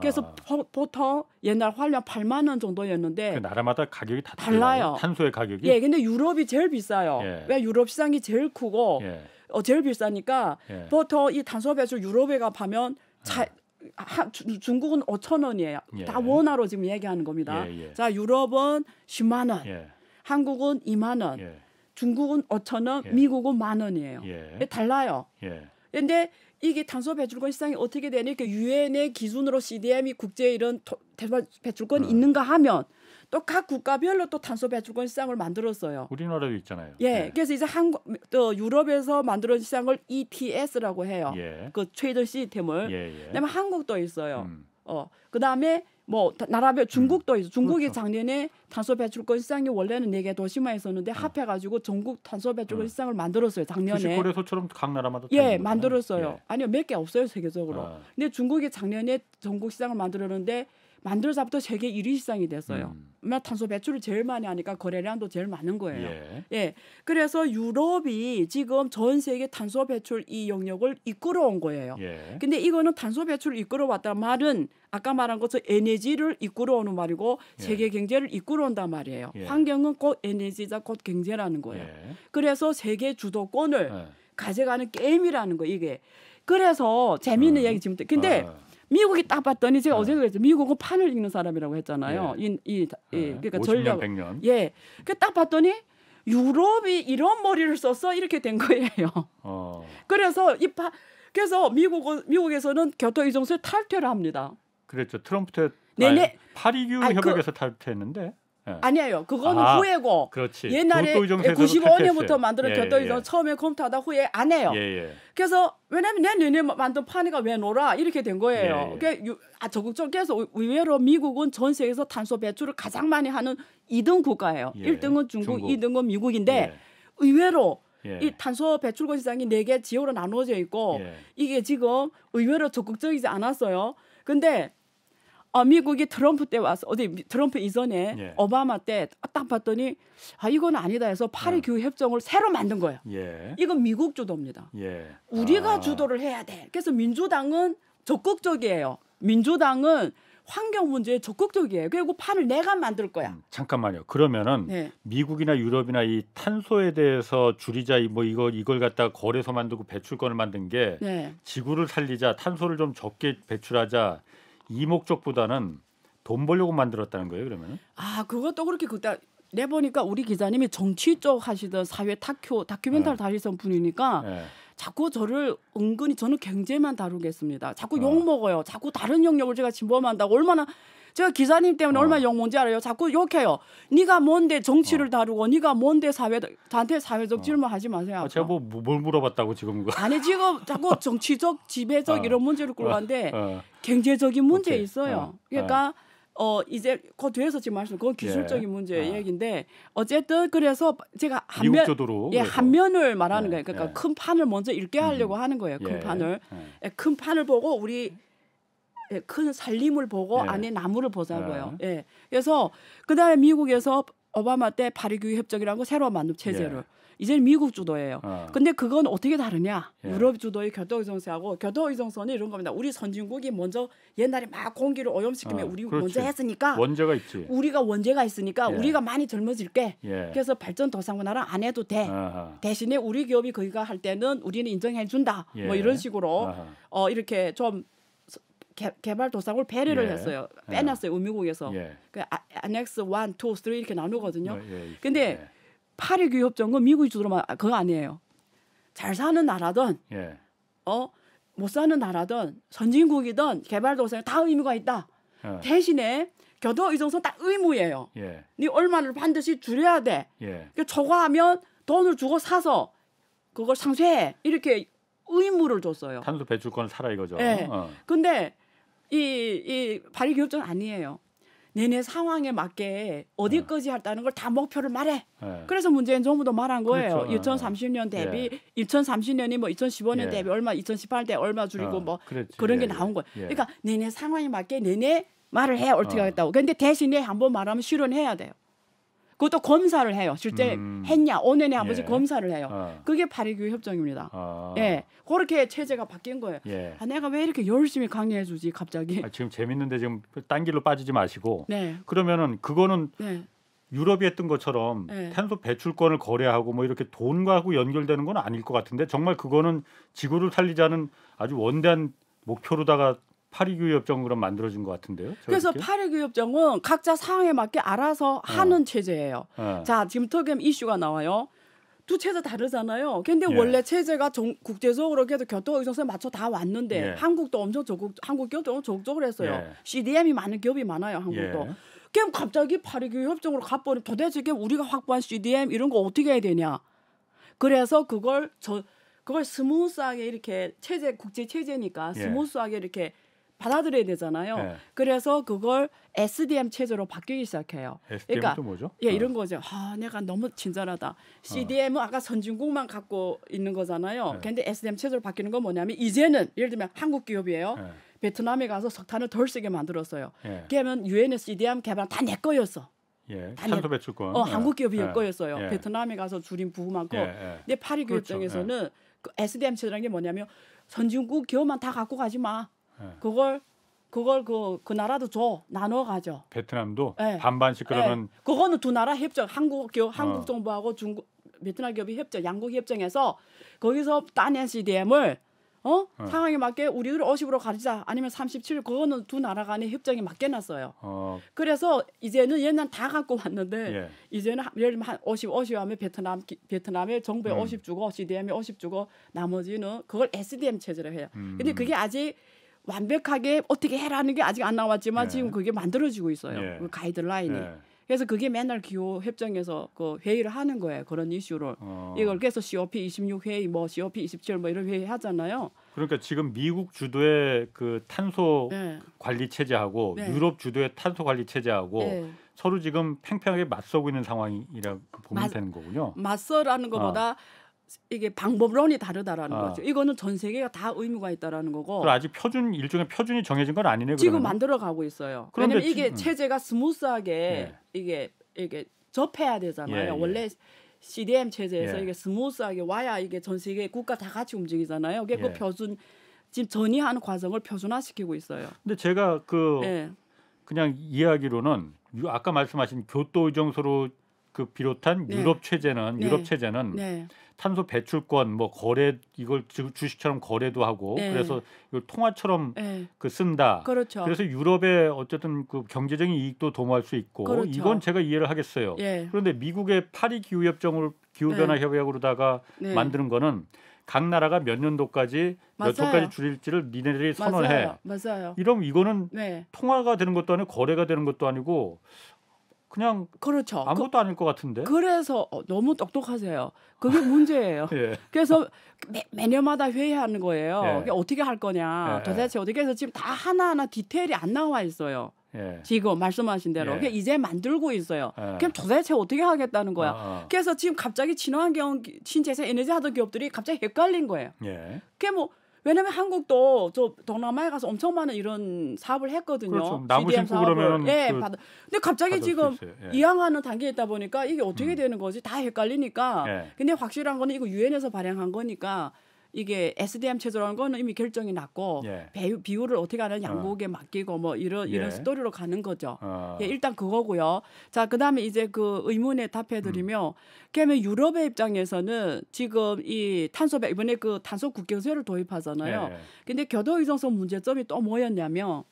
그래서 아. 보통 옛날 활량 8만 원 정도였는데 그 나라마다 가격이 다 달라요. 탄소의 가격이. 예, 근데 유럽이 제일 비싸요. 예. 왜 유럽 시장이 제일 크고 예. 어, 제일 비싸니까 예. 보통 이 탄소 배출 유럽에 가면 자, 아. 하, 주, 중국은 5천 원이에요. 예. 다 원화로 지금 얘기하는 겁니다. 예, 예. 자, 유럽은 10만 원, 한국은 2만 원, 중국은 5천 원, 미국은 만 원이에요. 달라요. 근데 이게 탄소 배출권 시장이 어떻게 되니까 유엔의 기준으로 CDM이 국제 이런 탄소 배출권 음. 있는가 하면 또 각 국가별로 또 탄소 배출권 시장을 만들었어요. 우리나라도 있잖아요. 예. 네. 그래서 이제 한국 또 유럽에서 만들어진 시장을 ETS라고 해요. 예. 그 트레이더 시스템을. 예, 예. 그다음에 한국도 있어요. 음. 어. 그다음에 뭐 나라별 음. 중국도 있어. 중국이 그렇죠. 작년에 탄소 배출권 시장이 원래는 네개 도시만 있었는데 네. 음. 합해 가지고 전국 탄소 배출권 네. 시장을 만들었어요. 작년에. 거래소처럼 각 나라마다 예, 만들었어요. 예. 아니요. 몇 개 없어요, 세계적으로. 아. 근데 중국이 작년에 전국 시장을 만들었는데 만들어서부터 세계 1위 시장이 됐어요. 음. 탄소 배출을 제일 많이 하니까 거래량도 제일 많은 거예요. 예. 예. 그래서 유럽이 지금 전 세계 탄소 배출 이 영역을 이끌어온 거예요. 예. 근데 이거는 탄소 배출을 이끌어왔다 말은 아까 말한 것처럼 에너지를 이끌어오는 말이고 예. 세계 경제를 이끌어온단 말이에요. 예. 환경은 곧 에너지자 곧 경제라는 거예요. 예. 그래서 세계 주도권을 예. 가져가는 게임이라는 거 이게. 그래서 재미있는 어. 예. 얘기 지금 근데 어. 미국이 딱 봤더니 제가 네. 어제 그랬죠. 미국은 판을 읽는 사람이라고 했잖아요. 예. 이, 이, 네. 예. 그러니까 전략 예. 그 딱 봤더니 유럽이 이런 머리를 써서 이렇게 된 거예요. 어. 그래서 이 파, 그래서 미국은 미국에서는 교토 이정수 탈퇴를 합니다. 그랬죠. 트럼프 때 네네. 파리규 아, 그 협약에서 그, 탈퇴했는데. 예. 아니에요. 그거는 아, 후회고. 그렇지. 옛날에 95년부터 만들어졌던이죠 예. 예, 예. 처음에 컴퓨터다 후에 안 해요. 예, 그래서 왜냐면 내 내내 만든 판이가 왜 놀아 이렇게 된 거예요. 그러니까 아, 적극적으로 계속 의외로 미국은 전 세계에서 탄소 배출을 가장 많이 하는 2등 국가예요. 예. 1등은 중국, 중국, 2등은 미국인데 의외로 예. 이 탄소 배출권 시장이 네 개 지역으로 나눠져 있고 예. 이게 지금 의외로 적극적이지 않았어요. 근데 아, 미국이 트럼프 때 와서 어디 트럼프 이전에 예. 오바마 때 딱 봤더니 아 이건 아니다 해서 파리 예. 교육 협정을 새로 만든 거예요. 예. 이건 미국 주도입니다. 예. 우리가 아. 주도를 해야 돼. 그래서 민주당은 적극적이에요. 민주당은 환경 문제에 적극적이에요. 그리고 판을 내가 만들 거야. 음, 잠깐만요. 그러면은 네. 미국이나 유럽이나 이 탄소에 대해서 줄이자 뭐 이거 이걸 갖다 거래소 만들고 배출권을 만든 게 네. 지구를 살리자 탄소를 좀 적게 배출하자 이 목적보다는 돈 벌려고 만들었다는 거예요, 그러면은? 아, 그것도 그렇게 그때 내보니까 우리 기자님이 정치 쪽 하시던 사회 다큐 다큐멘터리 네. 다시던 분이니까 네. 자꾸 저를 은근히 저는 경제만 다루겠습니다. 자꾸 아. 욕 먹어요. 자꾸 다른 영역을 제가 진범한다고 얼마나 제가 기자님 때문에 어. 얼마나 욕 뭔지 알아요? 자꾸 욕해요. 네가 뭔데 정치를 어. 다루고 네가 뭔데 사회 한테 사회적 어. 질문 하지 마세요. 아, 제가 뭐뭘 뭐, 물어봤다고 지금 아니 지금 자꾸 정치적 지배적 어. 이런 문제를 끌고 가는데 경제적인 문제 오케이. 있어요. 그러니까 어 이제 그 뒤에서 지금 말씀 그건 기술적인 예. 문제 아. 얘기인데 어쨌든 그래서 제가 한면 예, 한 면을 말하는 예. 거예요. 그러니까 예. 큰 판을 먼저 읽게 음. 하려고 음. 하는 거예요. 큰 예. 판을 예. 예. 큰 판을 보고 우리 예, 큰 살림을 보고 예. 안에 나무를 보자고요. 예. 예. 그래서 그다음에 미국에서 오바마 때 파리 규제 협정이라는 거 새로 만든 체제를 예. 이제 는 미국 주도예요. 어. 근데 그건 어떻게 다르냐? 예. 유럽 주도의 교토 의정서하고 교토 의정서는 이런 겁니다. 우리 선진국이 먼저 옛날에 막 공기를 오염시키면 어, 우리 그렇지. 먼저 했으니까 원죄가 있지. 우리가 원죄가 있으니까 예. 우리가 많이 젊어질게. 예. 그래서 발전 도상문화를 안 해도 돼. 아하. 대신에 우리 기업이 거기가 할 때는 우리는 인정해 준다. 뭐 예. 이런 식으로 아하. 어 이렇게 좀 개, 발 도상을 배려를 예. 했어요. 예. 빼놨어요. 예. 우미국에서. 예. 그 아, 안넥스 1, 2, 3 이렇게 나누거든요. 어, 예. 근데 예. 파리 규협정은 미국이 주도만 아, 그거 아니에요. 잘 사는 나라든 예. 어, 못 사는 나라든 선진국이든 개발도상 다 의무가 있다. 어. 대신에 교도 의정서딱 의무예요. 예. 네 얼마를 반드시 줄여야 돼. 예. 그 초과하면 돈을 주고 사서 그걸 상쇄해 이렇게 의무를 줬어요. 탄소 배출권을 사라 이거죠. 네. 어. 근데 이, 이 발의 교육전 아니에요. 내내 상황에 맞게 어디까지 할다는 걸 다 목표를 말해. 네. 그래서 문재인 정부도 말한 그렇죠. 거예요. 그렇죠. 2030년 대비 예. 2030년이 뭐 2015년 예. 대비 얼마, 2018대 얼마 줄이고 어, 뭐 그렇지. 그런 게 예. 예. 나온 거예요. 예. 그러니까 내내 상황에 맞게 내내 말을 해 어떻게 하겠다고. 근데 대신에 한 번 말하면 실현해야 돼요. 그것도 검사를 해요. 실제 음. 했냐, 오년에 아버지 씩 예. 검사를 해요. 어. 그게 파리교육 협정입니다. 어. 예, 그렇게 체제가 바뀐 거예요. 예. 아, 내가 왜 이렇게 열심히 강의해 주지 갑자기? 아, 지금 재밌는데 지금 딴 길로 빠지지 마시고. 네. 그러면은 그거는 네. 유럽이 했던 것처럼 네. 탄소 배출권을 거래하고 뭐 이렇게 돈과 하고 연결되는 건 아닐 것 같은데 정말 그거는 지구를 살리자는 아주 원대한 목표로다가 파리교협정 으로 만들어진 것 같은데요. 그래서 파리교협정은 각자 상황에 맞게 알아서 어. 하는 어. 체제예요. 어. 자 지금 터겸 이슈가 나와요. 두 체제 다르잖아요. 근데 예. 원래 체제가 정, 국제적으로 계속 교통 의정서에 맞춰 다 왔는데 예. 한국도 엄청 적극 한국 기업도 적극적으로 했어요. 예. CDM이 많은 기업이 많아요. 한국도. 예. 그럼 갑자기 파리교육 협정으로 갑버리 도대체 그럼 우리가 확보한 CDM 이런 거 어떻게 해야 되냐? 그래서 그걸 저 그걸 스무스하게 이렇게 체제 국제 체제니까 예. 스무스하게 이렇게 받아들여야 되잖아요. 네. 그래서 그걸 SDM 체제로 바뀌기 시작해요. SDM은 그러니까, 뭐죠? 예, 어. 이런 거죠. 아, 내가 너무 친절하다. CDM은 아까 선진국만 갖고 있는 거잖아요. 네. 근데 SDM 체제로 바뀌는 건 뭐냐면 이제는 예를 들면 한국 기업이에요. 네. 베트남에 가서 석탄을 덜 쓰게 만들었어요. 예. 그러면 유엔의 CDM 개발 다 내 거였어. 예, 탄소 배출권. 어, 한국 기업이 예. 거였어요. 예. 베트남에 가서 줄인 부부만고 예. 근데 예. 파리 그렇죠. 결정에서는 예. 그 SDM 체제라는 게 뭐냐면 선진국 기업만 다 갖고 가지 마. 예. 그걸 그걸 그, 그 나라도 줘 나눠 가죠. 베트남도 네. 반반씩 그러면 네. 그거는 두 나라 협정 한국 교 한국 어. 정부하고 중국 베트남 기업이 협정 양국 협정에서 거기서 따낸 CDM을 어? 어. 상황에 맞게 우리를 50으로 가리자 아니면 37 그거는 두 나라 간의 협정에 맞게 놨어요. 어. 그래서 이제는 옛날 다 갖고 왔는데 예. 이제는 예를 들면 한 50, 50 하면 베트남 베트남에 정부에 음. 50 주고 CDM에 50 주고 나머지는 그걸 SDM 체제로 해요. 음. 근데 그게 아직 완벽하게 어떻게 해라는 게 아직 안 나왔지만 예. 지금 그게 만들어지고 있어요. 예. 그 가이드라인이. 예. 그래서 그게 맨날 기후 협정에서 그 회의를 하는 거예요. 그런 이슈로. 어. 이걸 계속 COP 26 회의 뭐 COP 27뭐 이런 회의 하잖아요. 그러니까 지금 미국 주도의 그 탄소 네. 관리 체제하고 네. 유럽 주도의 탄소 관리 체제하고 네. 서로 지금 팽팽하게 맞서고 있는 상황이라고 보면 맞, 되는 거군요. 맞서라는 것보다 어. 이게 방법론이 다르다라는 어. 거죠. 이거는 전 세계가 다 의무가 있다라는 거고. 아직 표준 일종의 표준이 정해진 건 아니네요. 지금 만들어 가고 있어요. 왜냐면 이게 음. 체제가 스무스하게 예. 이게 이게 접해야 되잖아요. 예, 예. 원래 CDM 체제에서 예. 이게 스무스하게 와야 이게 전 세계 국가 다 같이 움직이잖아요. 그게 그 예. 표준 지금 전이하는 과정을 표준화시키고 있어요. 근데 제가 그 예. 그냥 이야기로는 아까 말씀하신 교토 의정서로 그 비롯한 네. 유럽 체제는 네. 유럽 체제는 네. 탄소 배출권 뭐 거래 이걸 주식처럼 거래도 하고 네. 그래서 이걸 통화처럼 네. 그 쓴다. 그렇죠. 그래서 유럽의 어쨌든 그 경제적인 이익도 도모할 수 있고 그렇죠. 이건 제가 이해를 하겠어요. 예. 그런데 미국의 파리 기후 협정을 기후 변화 네. 협약으로다가 네. 만드는 거는 각 나라가 몇 년도까지 맞아요. 몇 도까지 줄일지를 니네들이 선언해. 맞아요. 맞아요. 이러면 이거는 네. 통화가 되는 것도 아니고 거래가 되는 것도 아니고 그냥 그렇죠. 그 아무것도 그, 아닐 것 같은데. 그래서 어, 너무 똑똑하세요. 그게 문제예요. 예. 그래서 매, 매년마다 회의하는 거예요. 예. 게 어떻게 할 거냐. 예, 예. 도대체 어떻게 해서 지금 다 하나하나 디테일이 안 나와 있어요. 예. 지금 말씀하신 대로 예. 이제 만들고 있어요. 예. 그럼 도대체 어떻게 하겠다는 거야. 아. 아. 그래서 지금 갑자기 진화환경 신재생 에너지 하던 기업들이 갑자기 헷갈린 거예요. 예. 그게 뭐 왜냐면 한국도 저 동남아에 가서 엄청 많은 이런 사업을 했거든요. 그렇죠. 나무 d m 심고 그러면 예, 그, 받아. 근데 갑자기 지금 예. 이양하는 단계에 있다 보니까 이게 어떻게 음. 되는 거지? 다 헷갈리니까. 예. 근데 확실한 거는 이거 유엔에서 발행한 거니까 이게 SDM 체제라는 거는 이미 결정이 났고 예. 배우, 비율을 어떻게 하는 양국에 어. 맡기고 뭐 예. 이런 이런 예. 스토리로 가는 거죠. 어. 예, 일단 그거고요. 자 그다음에 이제 그 의문에 답해드리면 음. 그러면 유럽의 입장에서는 지금 이 탄소 이번에 그 탄소 국경세를 도입하잖아요. 예. 예. 근데 교도 의정서 문제점이 또 뭐였냐면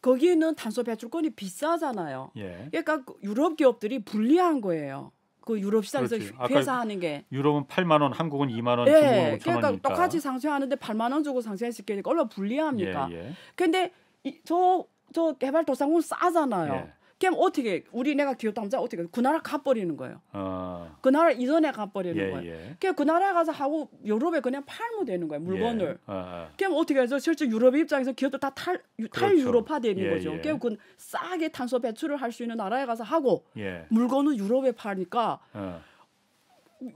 거기는 탄소 배출권이 비싸잖아요. 예. 그러니까 그 유럽 기업들이 불리한 거예요. 그 유럽 시장에서 회사하는 게 유럽은 8만 원, 한국은 2만 원, 예, 중국은 5천 그러니까 원이니까 똑같이 상쇄하는데 8만 원 주고 상쇄시키니까 얼마나 불리합니까? 예, 예. 근데 이, 저, 저 개발도상국은 싸잖아요. 예. 그럼 어떻게 우리 내가 기업 당장 어떻게 그 나라 가버리는 거예요. 어. 그 나라 이전에 가버리는 예, 거예요. 예. 그 나라 가서 하고 유럽에 그냥 팔면 되는 거예요 물건을. 예. 아, 아, 그럼 어떻게 해서 실제 유럽 입장에서 기업도 다탈 탈유럽화 그렇죠. 되는 그 예, 거죠. 예. 그그 싸게 탄소 배출을 할 수 있는 나라에 가서 하고 예. 물건은 유럽에 팔니까 어.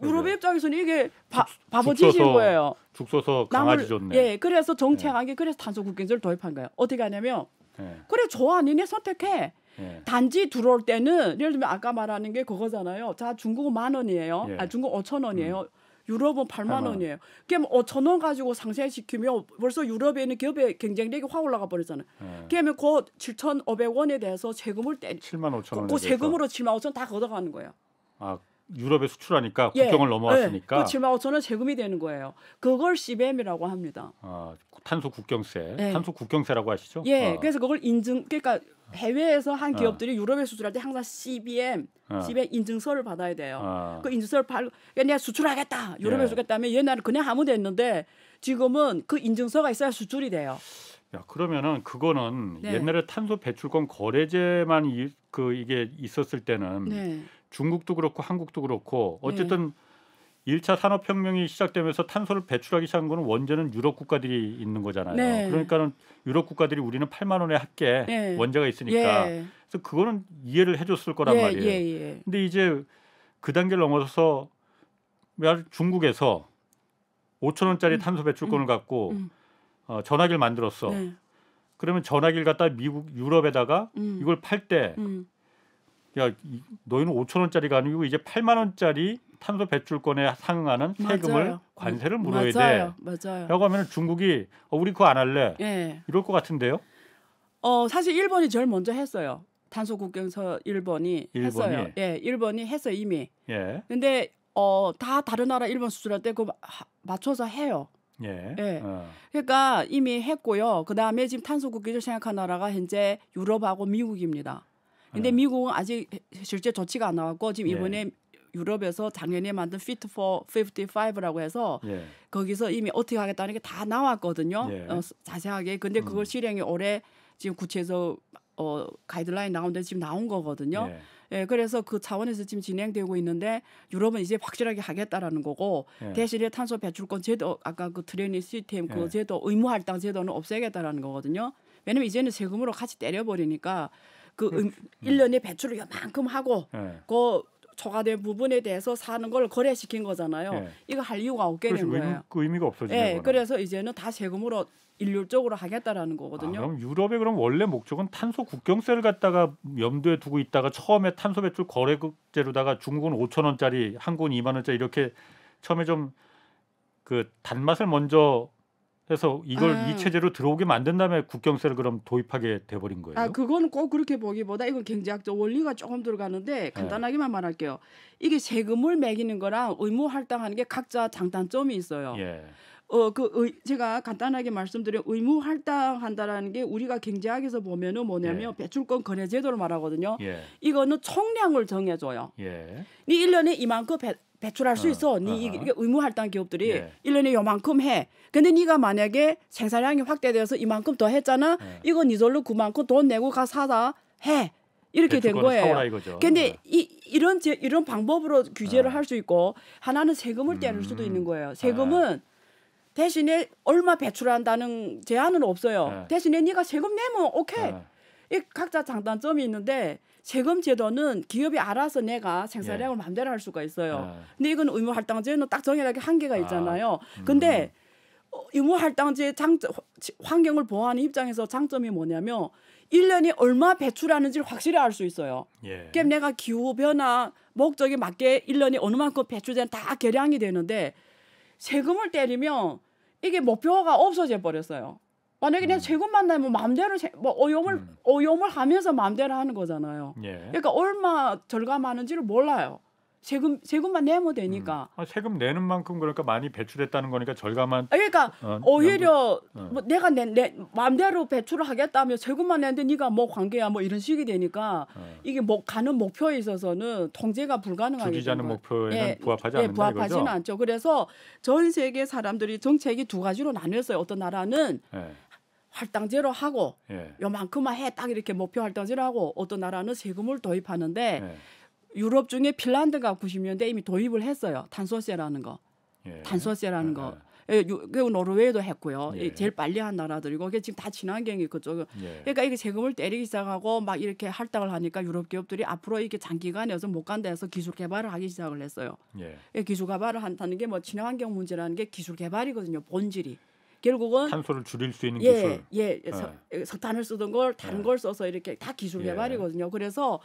유럽 그 입장에서는 이게 바, 보 짓인 거예요. 죽소서 강아지 줬네. 예, 그래서 정책한 게 그래서 탄소 국경제를 도입한 거예요. 어떻게 하냐면 그래 좋아, 니네 선택해. 예. 단지 들어올 때는 예를 들면 아까 말하는 게 그거잖아요. 자 중국은 만 원이에요. 예. 아 중국 오천 원이에요. 음. 유럽은 8만 원이에요. 그러면 5천 원 가지고 상쇄시키면 벌써 유럽에 있는 기업의 경쟁력이 확 올라가 버리잖아요. 네. 예. 그러면 그7 5백원에 대해서 세금을 떼 7만 5천 원. 그, 세금으로 7만 5천 다 걷어가는 거예요. 아 유럽에 수출하니까 예. 국경을 예. 넘어왔으니까 예. 그 7만 5천 원 세금이 되는 거예요. 그걸 CBM이라고 합니다. 아 탄소 국경세, 예. 탄소 국경세라고 하시죠? 예, 아. 그래서 그걸 인증 그러니까 해외에서 한 어. 기업들이 유럽에 수출할 때 항상 CBM, 어. CBM 인증서를 받아야 돼요. 어. 그 인증서를 발고 그러니까 내가 수출하겠다. 유럽에 예. 수출겠다면 옛날에 그냥 아무도 했는데 지금은 그 인증서가 있어야 수출이 돼요. 야 그러면은 그거는 네. 옛날에 탄소 배출권 거래제만 이, 그 이게 있었을 때는 네. 중국도 그렇고 한국도 그렇고 네. 어쨌든 네. 1차 산업혁명이 시작되면서 탄소를 배출하기 시작한 거는 원재는 유럽 국가들이 있는 거잖아요. 네. 그러니까는 유럽 국가들이 우리는 8만 원에 합계 네. 원자가 있으니까 예. 그래서 그거는 이해를 해줬을 거란 예, 말이에요. 예, 예. 근데 이제 그 단계를 넘어서서 중국에서 5천 원짜리 음, 탄소 배출권을 음, 갖고 음. 어, 전화기를 만들었어. 네. 그러면 전화기를 갖다 미국 유럽에다가 음. 이걸 팔때 음. 야 너희는 5천 원짜리가 아니고 이제 8만 원짜리 탄소 배출권에 상응하는 세금을 맞아요. 관세를 물어야 맞아요. 돼. 맞아요. 라고 하면 중국이 어, 우리 그거 안 할래. 예. 이럴 것 같은데요. 어 사실 일본이 제일 먼저 했어요. 탄소 국경서 일본이, 일본이, 했어요. 예, 일본이 했어요 이미. 예. 근데 어 다 다른 나라 일본 수출할 때그 맞춰서 해요. 예. 예. 어. 그러니까 이미 했고요. 그 다음에 지금 탄소 국기를 생각한 나라가 현재 유럽하고 미국입니다. 근데 어. 미국은 아직 실제 조치가 안 나왔고 지금 예. 이번에 예. 유럽에서 작년에 만든 Fit for 55라고 해서 예. 거기서 이미 어떻게 하겠다는 게 다 나왔거든요. 예. 어, 자세하게. 근데 그걸 음. 실행이 올해 지금 구체에서 어, 가이드라인 나온데 지금 나온 거거든요. 예. 예. 그래서 그 차원에서 지금 진행되고 있는데 유럽은 이제 확실하게 하겠다라는 거고 예. 대신에 탄소 배출권 제도 아까 그 트레이닝 시스템 그 예. 제도 의무 할당 제도는 없애겠다라는 거거든요. 왜냐면 이제는 세금으로 같이 때려버리니까 그 음, 1년에 배출을 요만큼 하고 네. 그 초과된 부분에 대해서 사는 걸 거래시킨 거잖아요. 예. 이거 할 이유가 없게 그렇죠. 된 거예요. 의미, 그 의미가 없어지는 거예 그래서 이제는 다 세금으로 일률적으로 하겠다라는 거거든요. 아, 그럼 유럽의 그럼 원래 목적은 탄소 국경세를 갖다가 염두에 두고 있다가 처음에 탄소 배출 거래국제로다가 중국은 5천 원짜리, 한국은 2만 원짜리 이렇게 처음에 좀 그 단맛을 먼저 그래서 이걸 아. 이 체제로 들어오게 만든 다음에 국경세를 그럼 도입하게 돼버린 거예요. 아 그건 꼭 그렇게 보기보다 이건 경제학적 원리가 조금 들어가는데 네. 간단하게만 네. 말할게요. 이게 세금을 매기는 거랑 의무 할당하는 게 각자 장단점이 있어요. 예. 어그 제가 간단하게 말씀드린 의무 할당한다라는 게 우리가 경제학에서 보면은 뭐냐면 예. 배출권 거래 제도를 말하거든요. 예. 이거는 총량을 정해줘요. 네 일년에 이만큼 배출할 수 어, 있어. 네, 어. 네 이게 의무할당 기업들이 예. 1년에 요만큼 해. 근데 네가 만약에 생산량이 확대되어서 이만큼 더 했잖아. 예. 이거 니절로 네 그만큼 돈 내고 가 사다 해. 이렇게 된 거예요. 근데 네. 이 이런 제, 이런 방법으로 규제를 네. 예. 할수 있고 하나는 세금을 떼낼 음. 수도 있는 거예요. 예. 세금은 네. 대신에 얼마 배출한다는 제한은 없어요. 대신에 네가 세금 내면 오케이. 이 각자 장단점이 있는데 세금 제도는 기업이 알아서 내가 생산량을 예. 마음대로 할 수가 있어요. 예. 근데 이건 의무 할당제는 딱 정해라게 한계가 아, 있잖아요. 아, 음. 근데 어, 의무 할당제 장 환경을 보호하는 입장에서 장점이 뭐냐면 1년이 얼마 배출하는지를 확실히 알 수 있어요. 예. 그럼 내가 기후 변화 목적에 맞게 1년이 어느 만큼 배출된 다 계량이 되는데 세금을 때리면 이게 목표가 없어져 버렸어요. 만약에 그냥 음. 재고 만나면 뭐 마음대로 제, 뭐어염을 음. 어용을 하면서 마음대로 하는 거잖아요. 예. 그러니까 얼마 절감하는지를 몰라요. 세금 세금만 내면 되니까. 음. 아, 세금 내는 만큼 그러니까 많이 배출했다는 거니까 절감한. 아, 그러니까 어, 오히려 어. 뭐 내가 내, 내 마음대로 배출을 하겠다면 세금만 내는데 네가 뭐 관계야 뭐 이런 식이 되니까 어. 이게 뭐 가는 목표에 있어서는 통제가 불가능하게. 주기자는 목표에는 예, 부합하지 않는 예, 부합하지는 않죠. 그래서 전 세계 사람들이 정책이 두 가지로 나뉘었어요. 어떤 나라는 예. 할당제로 하고 예. 요만큼만 해 딱 이렇게 목표 할당제로 하고 어떤 나라는 세금을 도입하는데 예. 유럽 중에 핀란드가 90년대 이미 도입을 했어요. 탄소세라는 거. 예. 탄소세라는 거. 예, 그 노르웨이도 했고요. 예. 제일 빨리 한 나라들이고 그게 지금 다 친환경이 그쪽은. 예. 그러니까 이게 세금을 때리기 시작하고 막 이렇게 할당을 하니까 유럽 기업들이 앞으로 이게 렇 장기간에 여서 못 간다 해서 기술 개발을 하기 시작을 했어요. 예. 예 기술 개발을 한다는 게뭐 친환경 문제라는 게 기술 개발이거든요. 본질이. 결국은 탄소를 줄일 수 있는 예, 기술. 예, 예. 서, 예, 석탄을 쓰던 걸 다른 예. 걸 써서 이렇게 다 기술 개발이거든요. 예. 그래서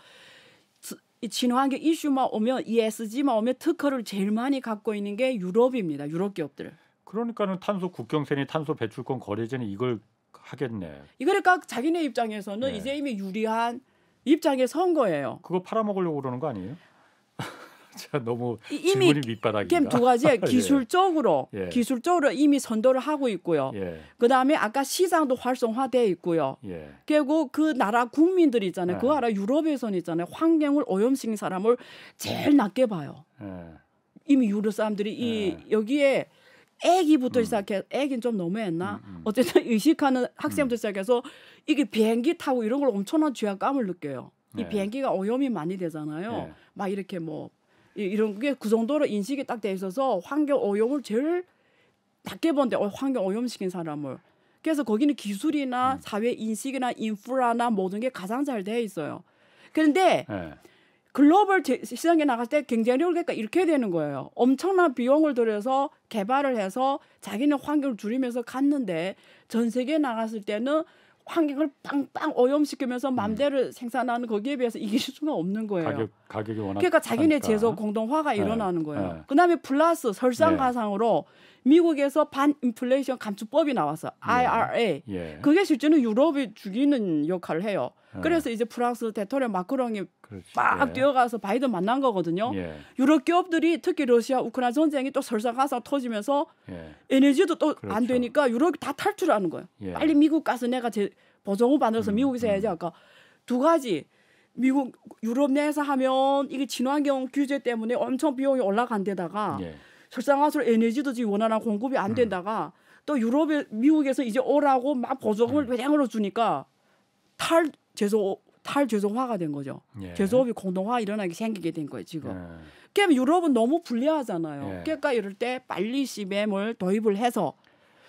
이 친환경 이슈만 오면 ESG만 오면 특허를 제일 많이 갖고 있는 게 유럽입니다. 유럽 기업들. 그러니까는 탄소 국경선이 탄소 배출권 거래제는 이걸 하겠네. 이거니까 그러니까 자기네 입장에서는 예. 이제 이미 유리한 입장에 선 거예요. 그거 팔아먹으려고 그러는 거 아니에요? 너무 이미 밑바닥이다. 두 가지에 예. 기술적으로 예. 기술적으로 이미 선도를 하고 있고요. 예. 그다음에 아까 시장도 활성화돼 있고요. 예. 결국 그 나라 국민들 있잖아요. 그 예. 나라 유럽에선 있잖아요. 환경을 오염시킨 사람을 제일 예. 낮게 봐요. 이미 유럽 사람들이 이 여기에 애기부터 음. 시작해 애긴 좀 너무했나 음, 음. 어쨌든 의식하는 학생부터 음. 시작해서 이게 비행기 타고 이런 걸 엄청난 죄악감을 느껴요. 이 비행기가 오염이 많이 되잖아요. 막 이렇게 뭐 이런 게 그 정도로 인식이 딱 돼 있어서 환경 오염을 제일 낮게 본데 어, 환경 오염시킨 사람을 그래서 거기는 기술이나 음. 사회 인식이나 인프라나 모든 게 가장 잘 돼 있어요. 그런데 네. 글로벌 시장에 나갈 때 경쟁력을 그러니까 이렇게 되는 거예요. 엄청난 비용을 들여서 개발을 해서 자기는 환경을 줄이면서 갔는데 전 세계에 나갔을 때는 환경을 빵빵 오염시키면서 맘대로 음. 생산하는 거기에 비해서 이길 수가 없는 거예요. 가격, 가격이 워낙 그러니까 자기네 제조 공동화가 네. 일어나는 거예요. 네. 그다음에 플러스 설상가상으로 네. 미국에서 반인플레이션 감축법이 나와서 예. IRA 예. 그게 실제는 유럽이 죽이는 역할을 해요. 어. 그래서 이제 프랑스 대통령 마크롱이 그막 그렇죠. 예. 뛰어가서 바이든 만난 거거든요. 예. 유럽 기업들이 특히 러시아 우크라이나 전쟁이 또설사가상 터지면서 예. 에너지도 또안 그렇죠. 되니까 유럽이 다 탈출하는 거예요. 빨리 미국 가서 내가 제 보조금 받아서 음, 미국에서 해야지 아까 음. 두 가지 미국 유럽 내에서 하면 이게 친환경 규제 때문에 엄청 비용이 올라간 데다가 예. 철산가솔 에너지도 지금 원활한 공급이 안 음. 된다가 또 유럽에 미국에서 이제 오라고 막 보조금을 대량으로 음. 주니까 탈 제소 탈제소화가 된 거죠. 예. 제소업이 공동화 일어나게 생기게 된 거예요 지금. 예. 그러니까 유럽은 너무 불리하잖아요. 예. 그러니까 이럴 때 빨리 시 b m 을 도입을 해서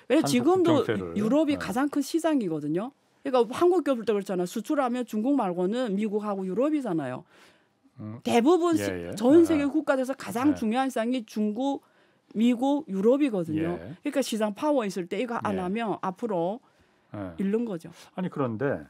왜 지금도 국경세를. 유럽이 예. 가장 큰 시장이거든요. 그러니까 한국 기업들 그렇잖아요. 수출하면 중국 말고는 미국하고 유럽이잖아요. 음. 대부분 예, 예. 전 세계 국가에서 가장 중요한 시장이 중국 미국, 유럽이거든요. 예. 그러니까 시장 파워 있을 때 이거 안 예. 하면 앞으로 예. 잃는 거죠. 아니 그런데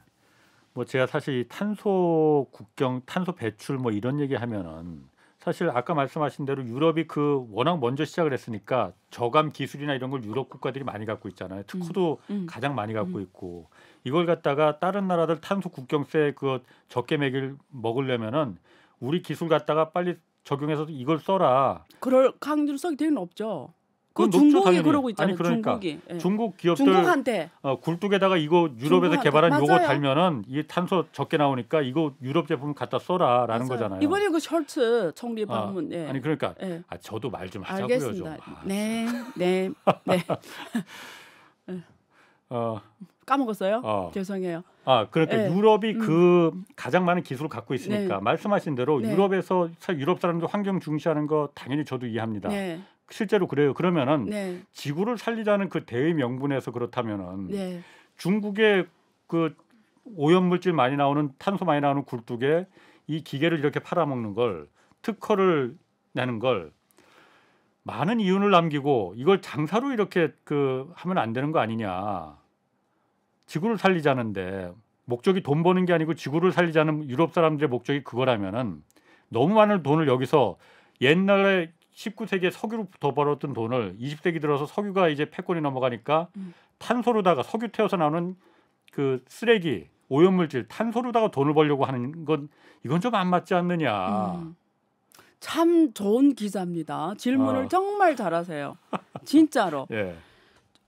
뭐 제가 사실 탄소 국경, 탄소 배출 뭐 이런 얘기 하면은 사실 아까 말씀하신 대로 유럽이 그 워낙 먼저 시작을 했으니까 저감 기술이나 이런 걸 유럽 국가들이 많이 갖고 있잖아요. 음. 특허도 음, 음, 가장 많이 갖고 음. 있고 이걸 갖다가 다른 나라들 탄소 국경세 그 적게 매길 먹으려면은 우리 기술 갖다가 빨리 적용해서도 이걸 써라. 그럴 확률 써기 되는 없죠. 그 중국이 그러고 있잖아요. 아니 그러니까 중국이. 예. 중국 기업들 중국한테 어, 굴뚝에다가 이거 유럽에서 개발한 맞아요. 요거 달면은 이 탄소 적게 나오니까 이거 유럽 제품 갖다 써라라는 맞아요. 거잖아요. 이번에 그 셔츠 정리 아, 방문. 아, 예. 아니 그러니까 예. 아, 저도 말 좀 하자고요 알겠습니다. 좀. 아, 네, 네, 네. 어, 까먹었어요. 어. 죄송해요. 아, 그러니까 네. 유럽이 음. 그 가장 많은 기술을 갖고 있으니까 네. 말씀하신 대로 네. 유럽에서 유럽 사람들 환경 중시하는 거 당연히 저도 이해합니다. 네. 실제로 그래요. 그러면은 네. 지구를 살리자는 그 대의 명분에서 그렇다면은 네. 중국의 그 오염물질 많이 나오는 탄소 많이 나오는 굴뚝에 이 기계를 이렇게 팔아먹는 걸 특허를 내는 걸 많은 이윤을 남기고 이걸 장사로 이렇게 그 하면 안 되는 거 아니냐. 지구를 살리자는데 목적이 돈 버는 게 아니고 지구를 살리자는 유럽 사람들의 목적이 그거라면은 너무 많은 돈을 여기서 옛날에 19세기에 석유로부터 벌었던 돈을 20세기 들어서 석유가 이제 패권이 넘어가니까 음. 탄소로다가 석유 태워서 나오는 그 쓰레기 오염물질 탄소로다가 돈을 벌려고 하는 건 이건 좀 안 맞지 않느냐. 음. 참 좋은 기사입니다. 질문을 어. 정말 잘하세요. 진짜로. 예.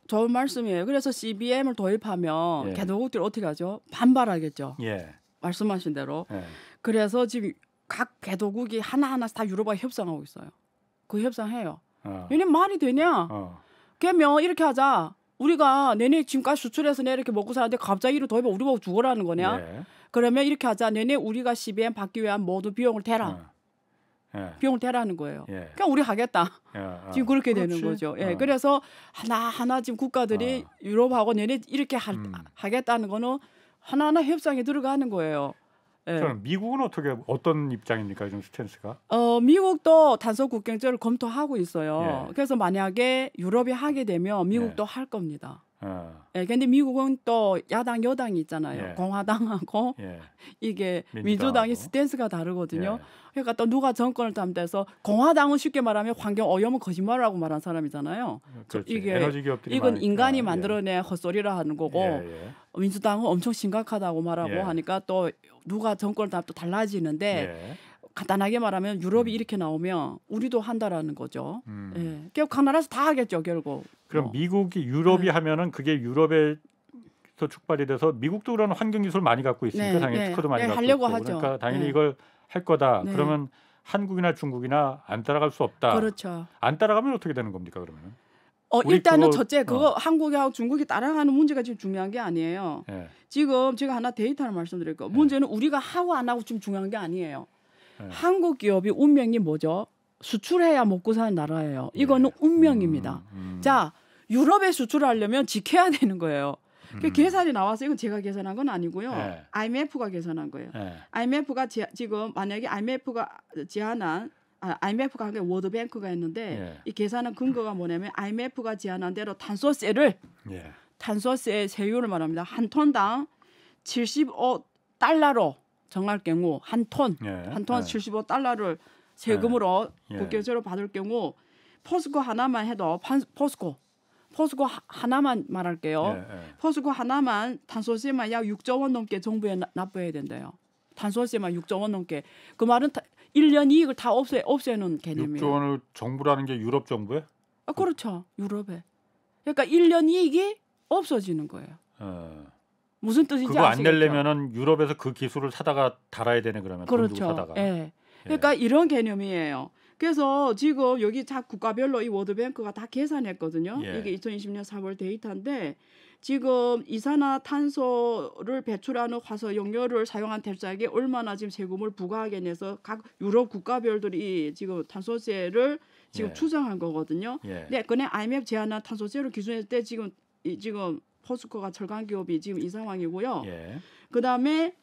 좋은 말씀이에요. 그래서 CBM을 도입하면 예. 개도국들이 어떻게 하죠? 반발하겠죠. 예. 말씀하신 대로. 예. 그래서 지금 각 개도국이 하나하나다 유럽과 협상하고 있어요. 그 협상해요. 어. 얘네 말이 되냐? 어. 걔면 이렇게 하자. 우리가 내내 지금까지 수출해서 내 이렇게 먹고 사는데 갑자기 이를 도입해 우리 보고 죽어라는 거냐? 예. 그러면 이렇게 하자. 내내 우리가 CBM 받기 위한 모든 비용을 대라. 어. 예. 비용을 대라는 거예요. 예. 그냥 우리 하겠다. 예, 어. 지금 그렇게 그렇지. 되는 거죠. 예. 어. 그래서 하나 하나 지금 국가들이 어. 유럽하고 내네 이렇게 하, 음. 하겠다는 거는 하나하나 협상에 들어가는 거예요. 예. 저는 미국은 어떻게 어떤 입장입니까 지금 스탠스가? 어 미국도 단속 국경제를 검토하고 있어요. 예. 그래서 만약에 유럽이 하게 되면 미국도 예. 할 겁니다. 예. 예, 근데 미국은 또 야당 여당이 있잖아요. 예. 공화당하고 예. 이게 민주당의 스탠스가 다르거든요. 예. 그러니까 또 누가 정권을 담대서 공화당은 쉽게 말하면 환경 오염은 거짓말이라고 말한 사람이잖아요. 그렇지. 이게 이건 많으니까. 인간이 예. 만들어낸 헛소리라 하는 거고 예, 민주당은 엄청 심각하다고 말하고 하니까 또 누가 정권을 담또 달라지는데 간단하게 말하면 유럽이 이렇게 나오면 우리도 한다라는 거죠. 음. 예. 결국 각 나라에서 다 하겠죠 결국. 그럼 뭐. 미국이 유럽이 네. 하면은 그게 유럽에 서 축발이 돼서 미국도 그런 환경 기술을 많이 갖고 있으니까 네, 당연히 네. 특허도 많이 네, 갖고 있고 그러니까 하죠. 그러니까 당연히 네. 이걸 할 거다. 네. 그러면 한국이나 중국이나 안 따라갈 수 없다. 그렇죠. 안 따라가면 어떻게 되는 겁니까 그러면? 어 일단은 그거, 첫째 그거 어. 한국하고 중국이 따라가는 문제가 지금 중요한 게 아니에요. 예. 지금 제가 하나 데이터를 말씀드릴게요. 예. 문제는 우리가 하고 안 하고 지금 중요한 게 아니에요. 네. 한국 기업이 운명이 뭐죠? 수출해야 먹고 사는 나라예요. 네. 이거는 네. 운명입니다. 음, 음. 자, 유럽에 수출하려면 지켜야 되는 거예요. 그 음. 그 계산이 나와서 이건 제가 계산한 건 아니고요. 네. IMF가 계산한 거예요. 네. IMF가 제, 지금 만약에 IMF가 제안한 아, IMF가 한게 워드뱅크가 했는데 예. 이 계산은 근거가 뭐냐면 IMF가 제안한 대로 탄소세를 예. 탄소세 세율을 말합니다. 한 톤당 75달러로 정할 경우 한 톤, 예. 한 톤, 예. 75달러를 세금으로 예. 국경세로 그 예. 받을 경우 포스코 하나만 해도 판, 포스코 포스코 하, 나만 말할게요. 예, 예. 포스코 하나만 탄소세만 약 6조 원 넘게 정부에 나, 납부해야 된대요. 탄소세만 6조 원 넘게. 그 말은 다, 1년 이익을 다 없애 없애는 개념이에요. 6조 원을 정부라는 게 유럽 정부에? 아, 그렇죠. 유럽에. 그러니까 1년 이익이 없어지는 거예요. 어. 무슨 뜻인지 그거 안 내려면은 유럽에서 그 기술을 사다가 달아야 되네 그러면 그렇죠. 사다가. 예. 예. 그러니까 이런 개념이에요. 그래서 지금 여기 다 국가별로 이 워드뱅크가 다 계산했거든요. 예. 이게 2020년 3월 데이터인데 지금 이산화탄소를 배출하는 화석 연료를 사용한 대자에게 얼마나 지금 세금을 부과하게 내서 각 유럽 국가별들이 지금 탄소세를 지금 예. 추정한 거거든요. 예. 근데 그네 IMF 제한한 탄소세를 기준했을 때 지금 이 지금 포스코가 철강 기업이 지금 이 상황이고요. 예. 그다음에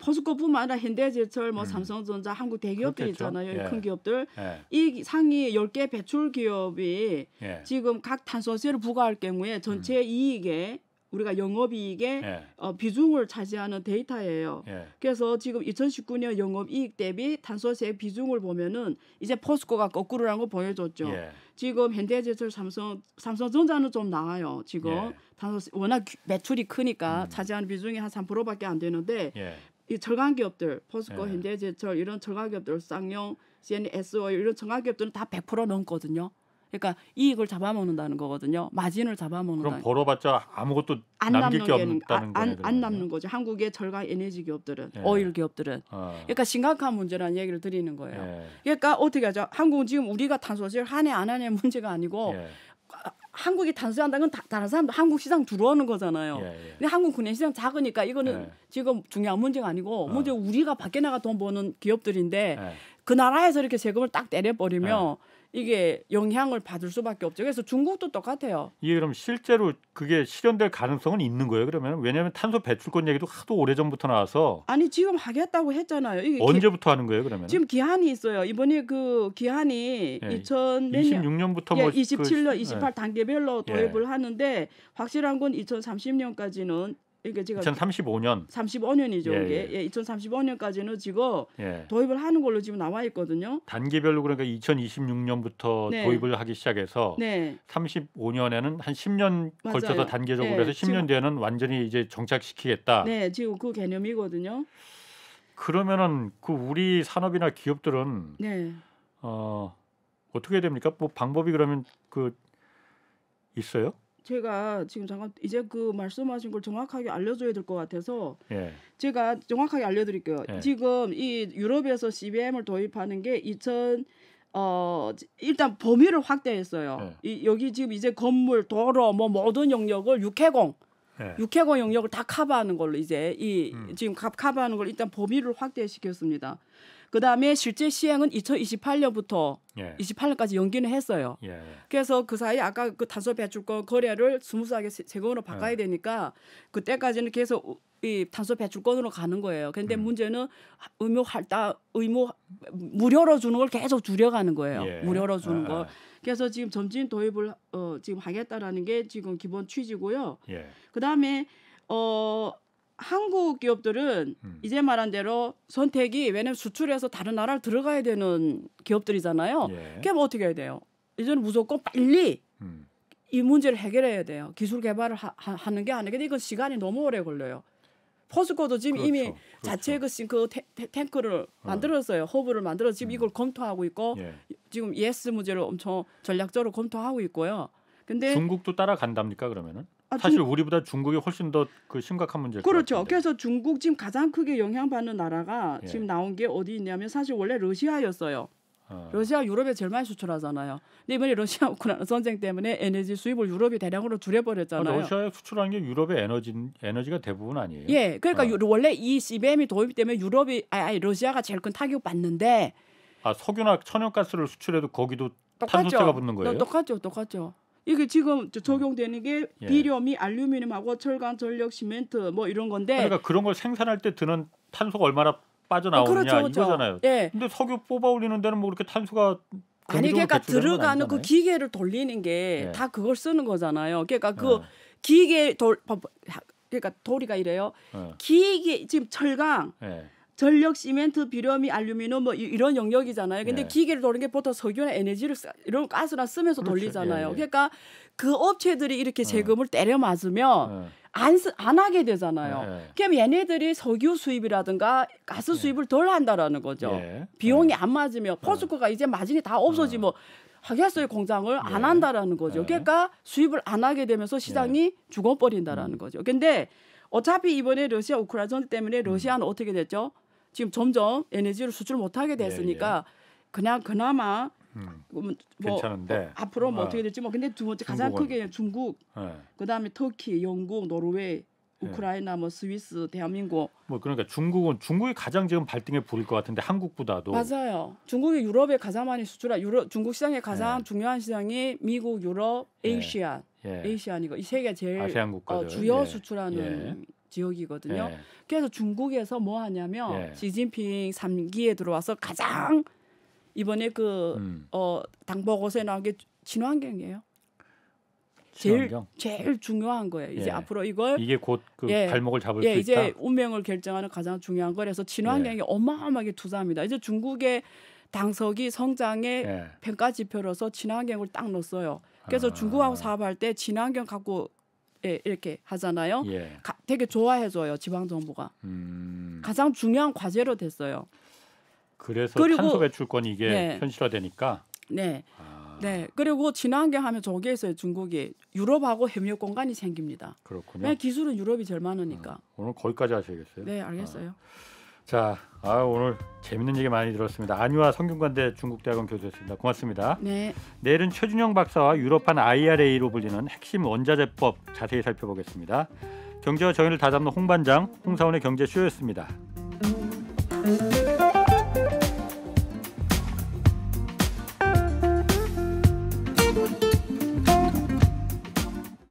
포스코뿐만 아니라 현대제철, 뭐 음. 삼성전자, 한국 대기업들 그렇겠죠. 있잖아요. 예. 큰 기업들 예. 이 상위 10개 배출 기업이 예. 지금 각 탄소세를 부과할 경우에 전체 음. 이익의 우리가 영업이익의 예. 어, 비중을 차지하는 데이터예요. 예. 그래서 지금 2019년 영업이익 대비 탄소세 비중을 보면은 이제 포스코가 거꾸로라는 거 보여줬죠. 예. 지금 현대제철, 삼성, 삼성전자는 좀나아요 지금 예. 탄소세 워낙 매출이 크니까 음. 차지하는 비중이 한 3%밖에 안 되는데 예. 이 철강 기업들, 포스코, 예. 현대제철 이런 철강 기업들, 쌍용, CNS 오일 이런 철강 기업들은 다 100% 넘거든요. 그러니까 이익을 잡아먹는다는 거거든요. 마진을 잡아먹는다. 그럼 벌어봤자 아무것도 안 남길 남는 게 없다는 거예 아, 안, 안, 남는 거죠. 한국의 절강 에너지 기업들은, 예. 오일 기업들은. 아. 그러니까 심각한 문제라는 얘기를 드리는 거예요. 예. 그러니까 어떻게 하죠? 한국은 지금 우리가 탄소세를 하네 안 하네 문제가 아니고 예. 한국이 탄소한다는건 다른 사람도 한국 시장 들어오는 거잖아요. 예, 예. 근데 한국 국내 시장 작으니까 이거는 예. 지금 중요한 문제가 아니고 어. 문제 우리가 밖에 나가 돈 버는 기업들인데 예. 그 나라에서 이렇게 세금을 딱 때려버리면 예. 이게 영향을 받을 수밖에 없죠. 그래서 중국도 똑같아요. 예, 그럼 실제로 그게 실현될 가능성은 있는 거예요. 그러면 왜냐하면 탄소 배출권 얘기도 하도 오래 전부터 나와서 아니 지금 하겠다고 했잖아요. 이게 언제부터 기, 하는 거예요, 그러면? 지금 기한이 있어요. 이번에 그 기한이 예, 2026년부터 뭐 예, 뭐 27년, 그, 28 예. 단계별로 도입을 예. 하는데 확실한 건 2030년까지는 그러니까 제가 2035년 35년이죠 예, 이게 예. 예, 2035년까지는 지금 예. 도입을 하는 걸로 지금 나와 있거든요. 단계별로 그러니까 2026년부터 네. 도입을 하기 시작해서 네. 35년에는 한 10년 맞아요. 걸쳐서 단계적으로 해서 10년 지금, 뒤에는 완전히 이제 정착시키겠다. 네, 지금 그 개념이거든요. 그러면은 그 우리 산업이나 기업들은 네. 어 어떻게 됩니까? 뭐 방법이 그러면 그 있어요? 제가 지금 잠깐 이제 그 말씀하신 걸 정확하게 알려줘야 될 것 같아서 예. 제가 정확하게 알려드릴게요. 예. 지금 이 유럽에서 CBM을 도입하는 게 2000. 어 일단 범위를 확대했어요. 예. 이, 여기 지금 이제 건물, 도로 뭐 모든 영역을 육해공, 예. 육해공 영역을 다 커버하는 걸로 이제 이 음. 지금 가, 커버하는 걸 일단 범위를 확대시켰습니다. 그다음에 실제 시행은 2028년부터 예. 28년까지 연기는 했어요. 예. 그래서 그 사이 에 아까 그 탄소 배출권 거래를 스무스하게 세금으로 예. 바꿔야 예. 되니까 그때까지는 계속 이 탄소 배출권으로 가는 거예요. 근데 음. 문제는 의무 할당 의무 무료로 주는 걸 계속 줄여가는 거예요. 예. 무료로 주는 아, 거. 아. 그래서 지금 점진 도입을 어, 지금 하겠다라는 게 지금 기본 취지고요. 예. 그다음에 어 한국 기업들은 음. 이제 말한 대로 선택이 왜냐면 수출해서 다른 나라를 들어가야 되는 기업들이잖아요. 예. 그럼 어떻게 해야 돼요? 이제는 무조건 빨리 음. 이 문제를 해결해야 돼요. 기술 개발을 하, 는게 아니겠는데 이건 시간이 너무 오래 걸려요. 포스코도 지금 그렇죠. 이미 그렇죠. 자체 그싱 그 태, 탱크를 어. 만들었어요. 허브를 만들어 지금 음. 이걸 검토하고 있고 예. 지금 ES 문제를 엄청 전략적으로 검토하고 있고요. 근데 중국도 따라간답니까 그러면은? 아, 사실 우리보다 중국이 훨씬 더 그 심각한 문제죠 그렇죠. 그래서 중국 지금 가장 크게 영향받는 나라가 예. 지금 나온 게 어디 있냐면 사실 원래 러시아였어요. 어. 러시아 유럽에 제일 많이 수출하잖아요. 근데 이번에 러시아 우크라이나 전쟁 때문에 에너지 수입을 유럽이 대량으로 줄여버렸잖아요. 아, 러시아에 수출한게 유럽의 에너지 에너지가 대부분 아니에요. 예, 그러니까 어. 유, 원래 이 CBM이 도입 때문에 유럽이 아니, 아니 러시아가 제일 큰 타격 받는데. 아 석유나 천연가스를 수출해도 거기도 똑같죠. 탄소세가 붙는 거예요? 똑같죠, 똑같죠. 이게 지금 어. 적용되는 게 예. 비료미, 알루미늄하고 철강, 전력, 시멘트 뭐 이런 건데 그러니까 그런 걸 생산할 때 드는 탄소가 얼마나 빠져나오냐 어, 그렇죠, 그렇죠. 이거잖아요. 예. 근데 석유 뽑아 올리는 데는 뭐 그렇게 탄소가 아니 그러니까 들어가는 그 기계를 돌리는 게다 예. 그걸 쓰는 거잖아요. 그러니까 그 예. 기계 돌 그러니까 도리가 이래요. 예. 기계 지금 철강 예. 전력, 시멘트, 비료미, 알루미늄 뭐 이런 영역이잖아요. 근데 예. 기계를 도는 게 보통 석유나 에너지를 쓰, 이런 가스나 쓰면서 그렇죠. 돌리잖아요. 예, 예. 그러니까 그 업체들이 이렇게 어. 세금을 때려 맞으면 어. 안, 쓰, 안 하게 되잖아요. 예, 예. 그럼 얘네들이 석유 수입이라든가 가스 예. 수입을 덜 한다라는 거죠. 비용이 안 맞으면 포스코가 이제 마진이 다 없어지 면뭐 하겠어요 공장을 안 한다라는 거죠. 그러니까 수입을 안 하게 되면서 시장이 죽어버린다라는 음. 거죠. 근데 어차피 이번에 러시아 우크라이나 전 때문에 음. 러시아는 어떻게 됐죠? 지금 점점 에너지를 수출 못하게 예, 됐으니까 예, 예. 그냥 그나마 음, 뭐, 괜찮은데 뭐, 앞으로 뭐 아. 어. 떻게 될지 뭐 근데 두 번째 가장 중국은, 크게 중국 예. 그다음에 터키 영국 노르웨이 예. 우크라이나 뭐 스위스 대한민국 뭐 그러니까 중국은 중국이 가장 지금 발등에 부릴 것 같은데 한국보다도 맞아요 중국이 유럽에 가장 많이 수출한 유럽 중국 시장의 가장 예. 중요한 시장이 미국 유럽 에이시안 에이시안이고 이 세계 제일 어, 주요 수출하는 지역이거든요. 예. 그래서 중국에서 뭐 하냐면 예. 시진핑 3기에 들어와서 가장 이번에 그 음. 어, 당보고서에 나온 게 친환경이에요. 친환경? 제일 제일 중요한 거예요. 이제 예. 앞으로 이걸 이게 곧그 예. 발목을 잡을 예, 수 이제 있다. 이제 운명을 결정하는 가장 중요한 거라서 친환경에 예. 어마어마하게 투자합니다. 이제 중국의 당석이 성장의 예. 평가 지표로서 친환경을 딱 넣었어요. 그래서 아. 중국하고 사업할 때 친환경 갖고 예, 이렇게 하잖아요. 예. 가, 되게 좋아해줘요 지방 정부가 음. 가장 중요한 과제로 됐어요. 그래서 그리고, 탄소 배출권이 게 네. 현실화되니까. 네. 아. 네. 그리고 지난 게 하면 저기에서 중국이 유럽하고 협력 공간이 생깁니다. 그렇군요. 네, 기술은 유럽이 제일 많으니까. 아. 오늘 거기까지 하셔야겠어요. 네, 알겠어요. 아. 자, 아, 오늘 재밌는 얘기 많이 들었습니다. 안유아 성균관대 중국대학원 교수였습니다. 고맙습니다. 네. 내일은 최준영 박사와 유럽판 IRA로 불리는 핵심 원자재법 자세히 살펴보겠습니다. 경제와 정의를 다잡는 홍반장 홍사원의 경제쇼였습니다.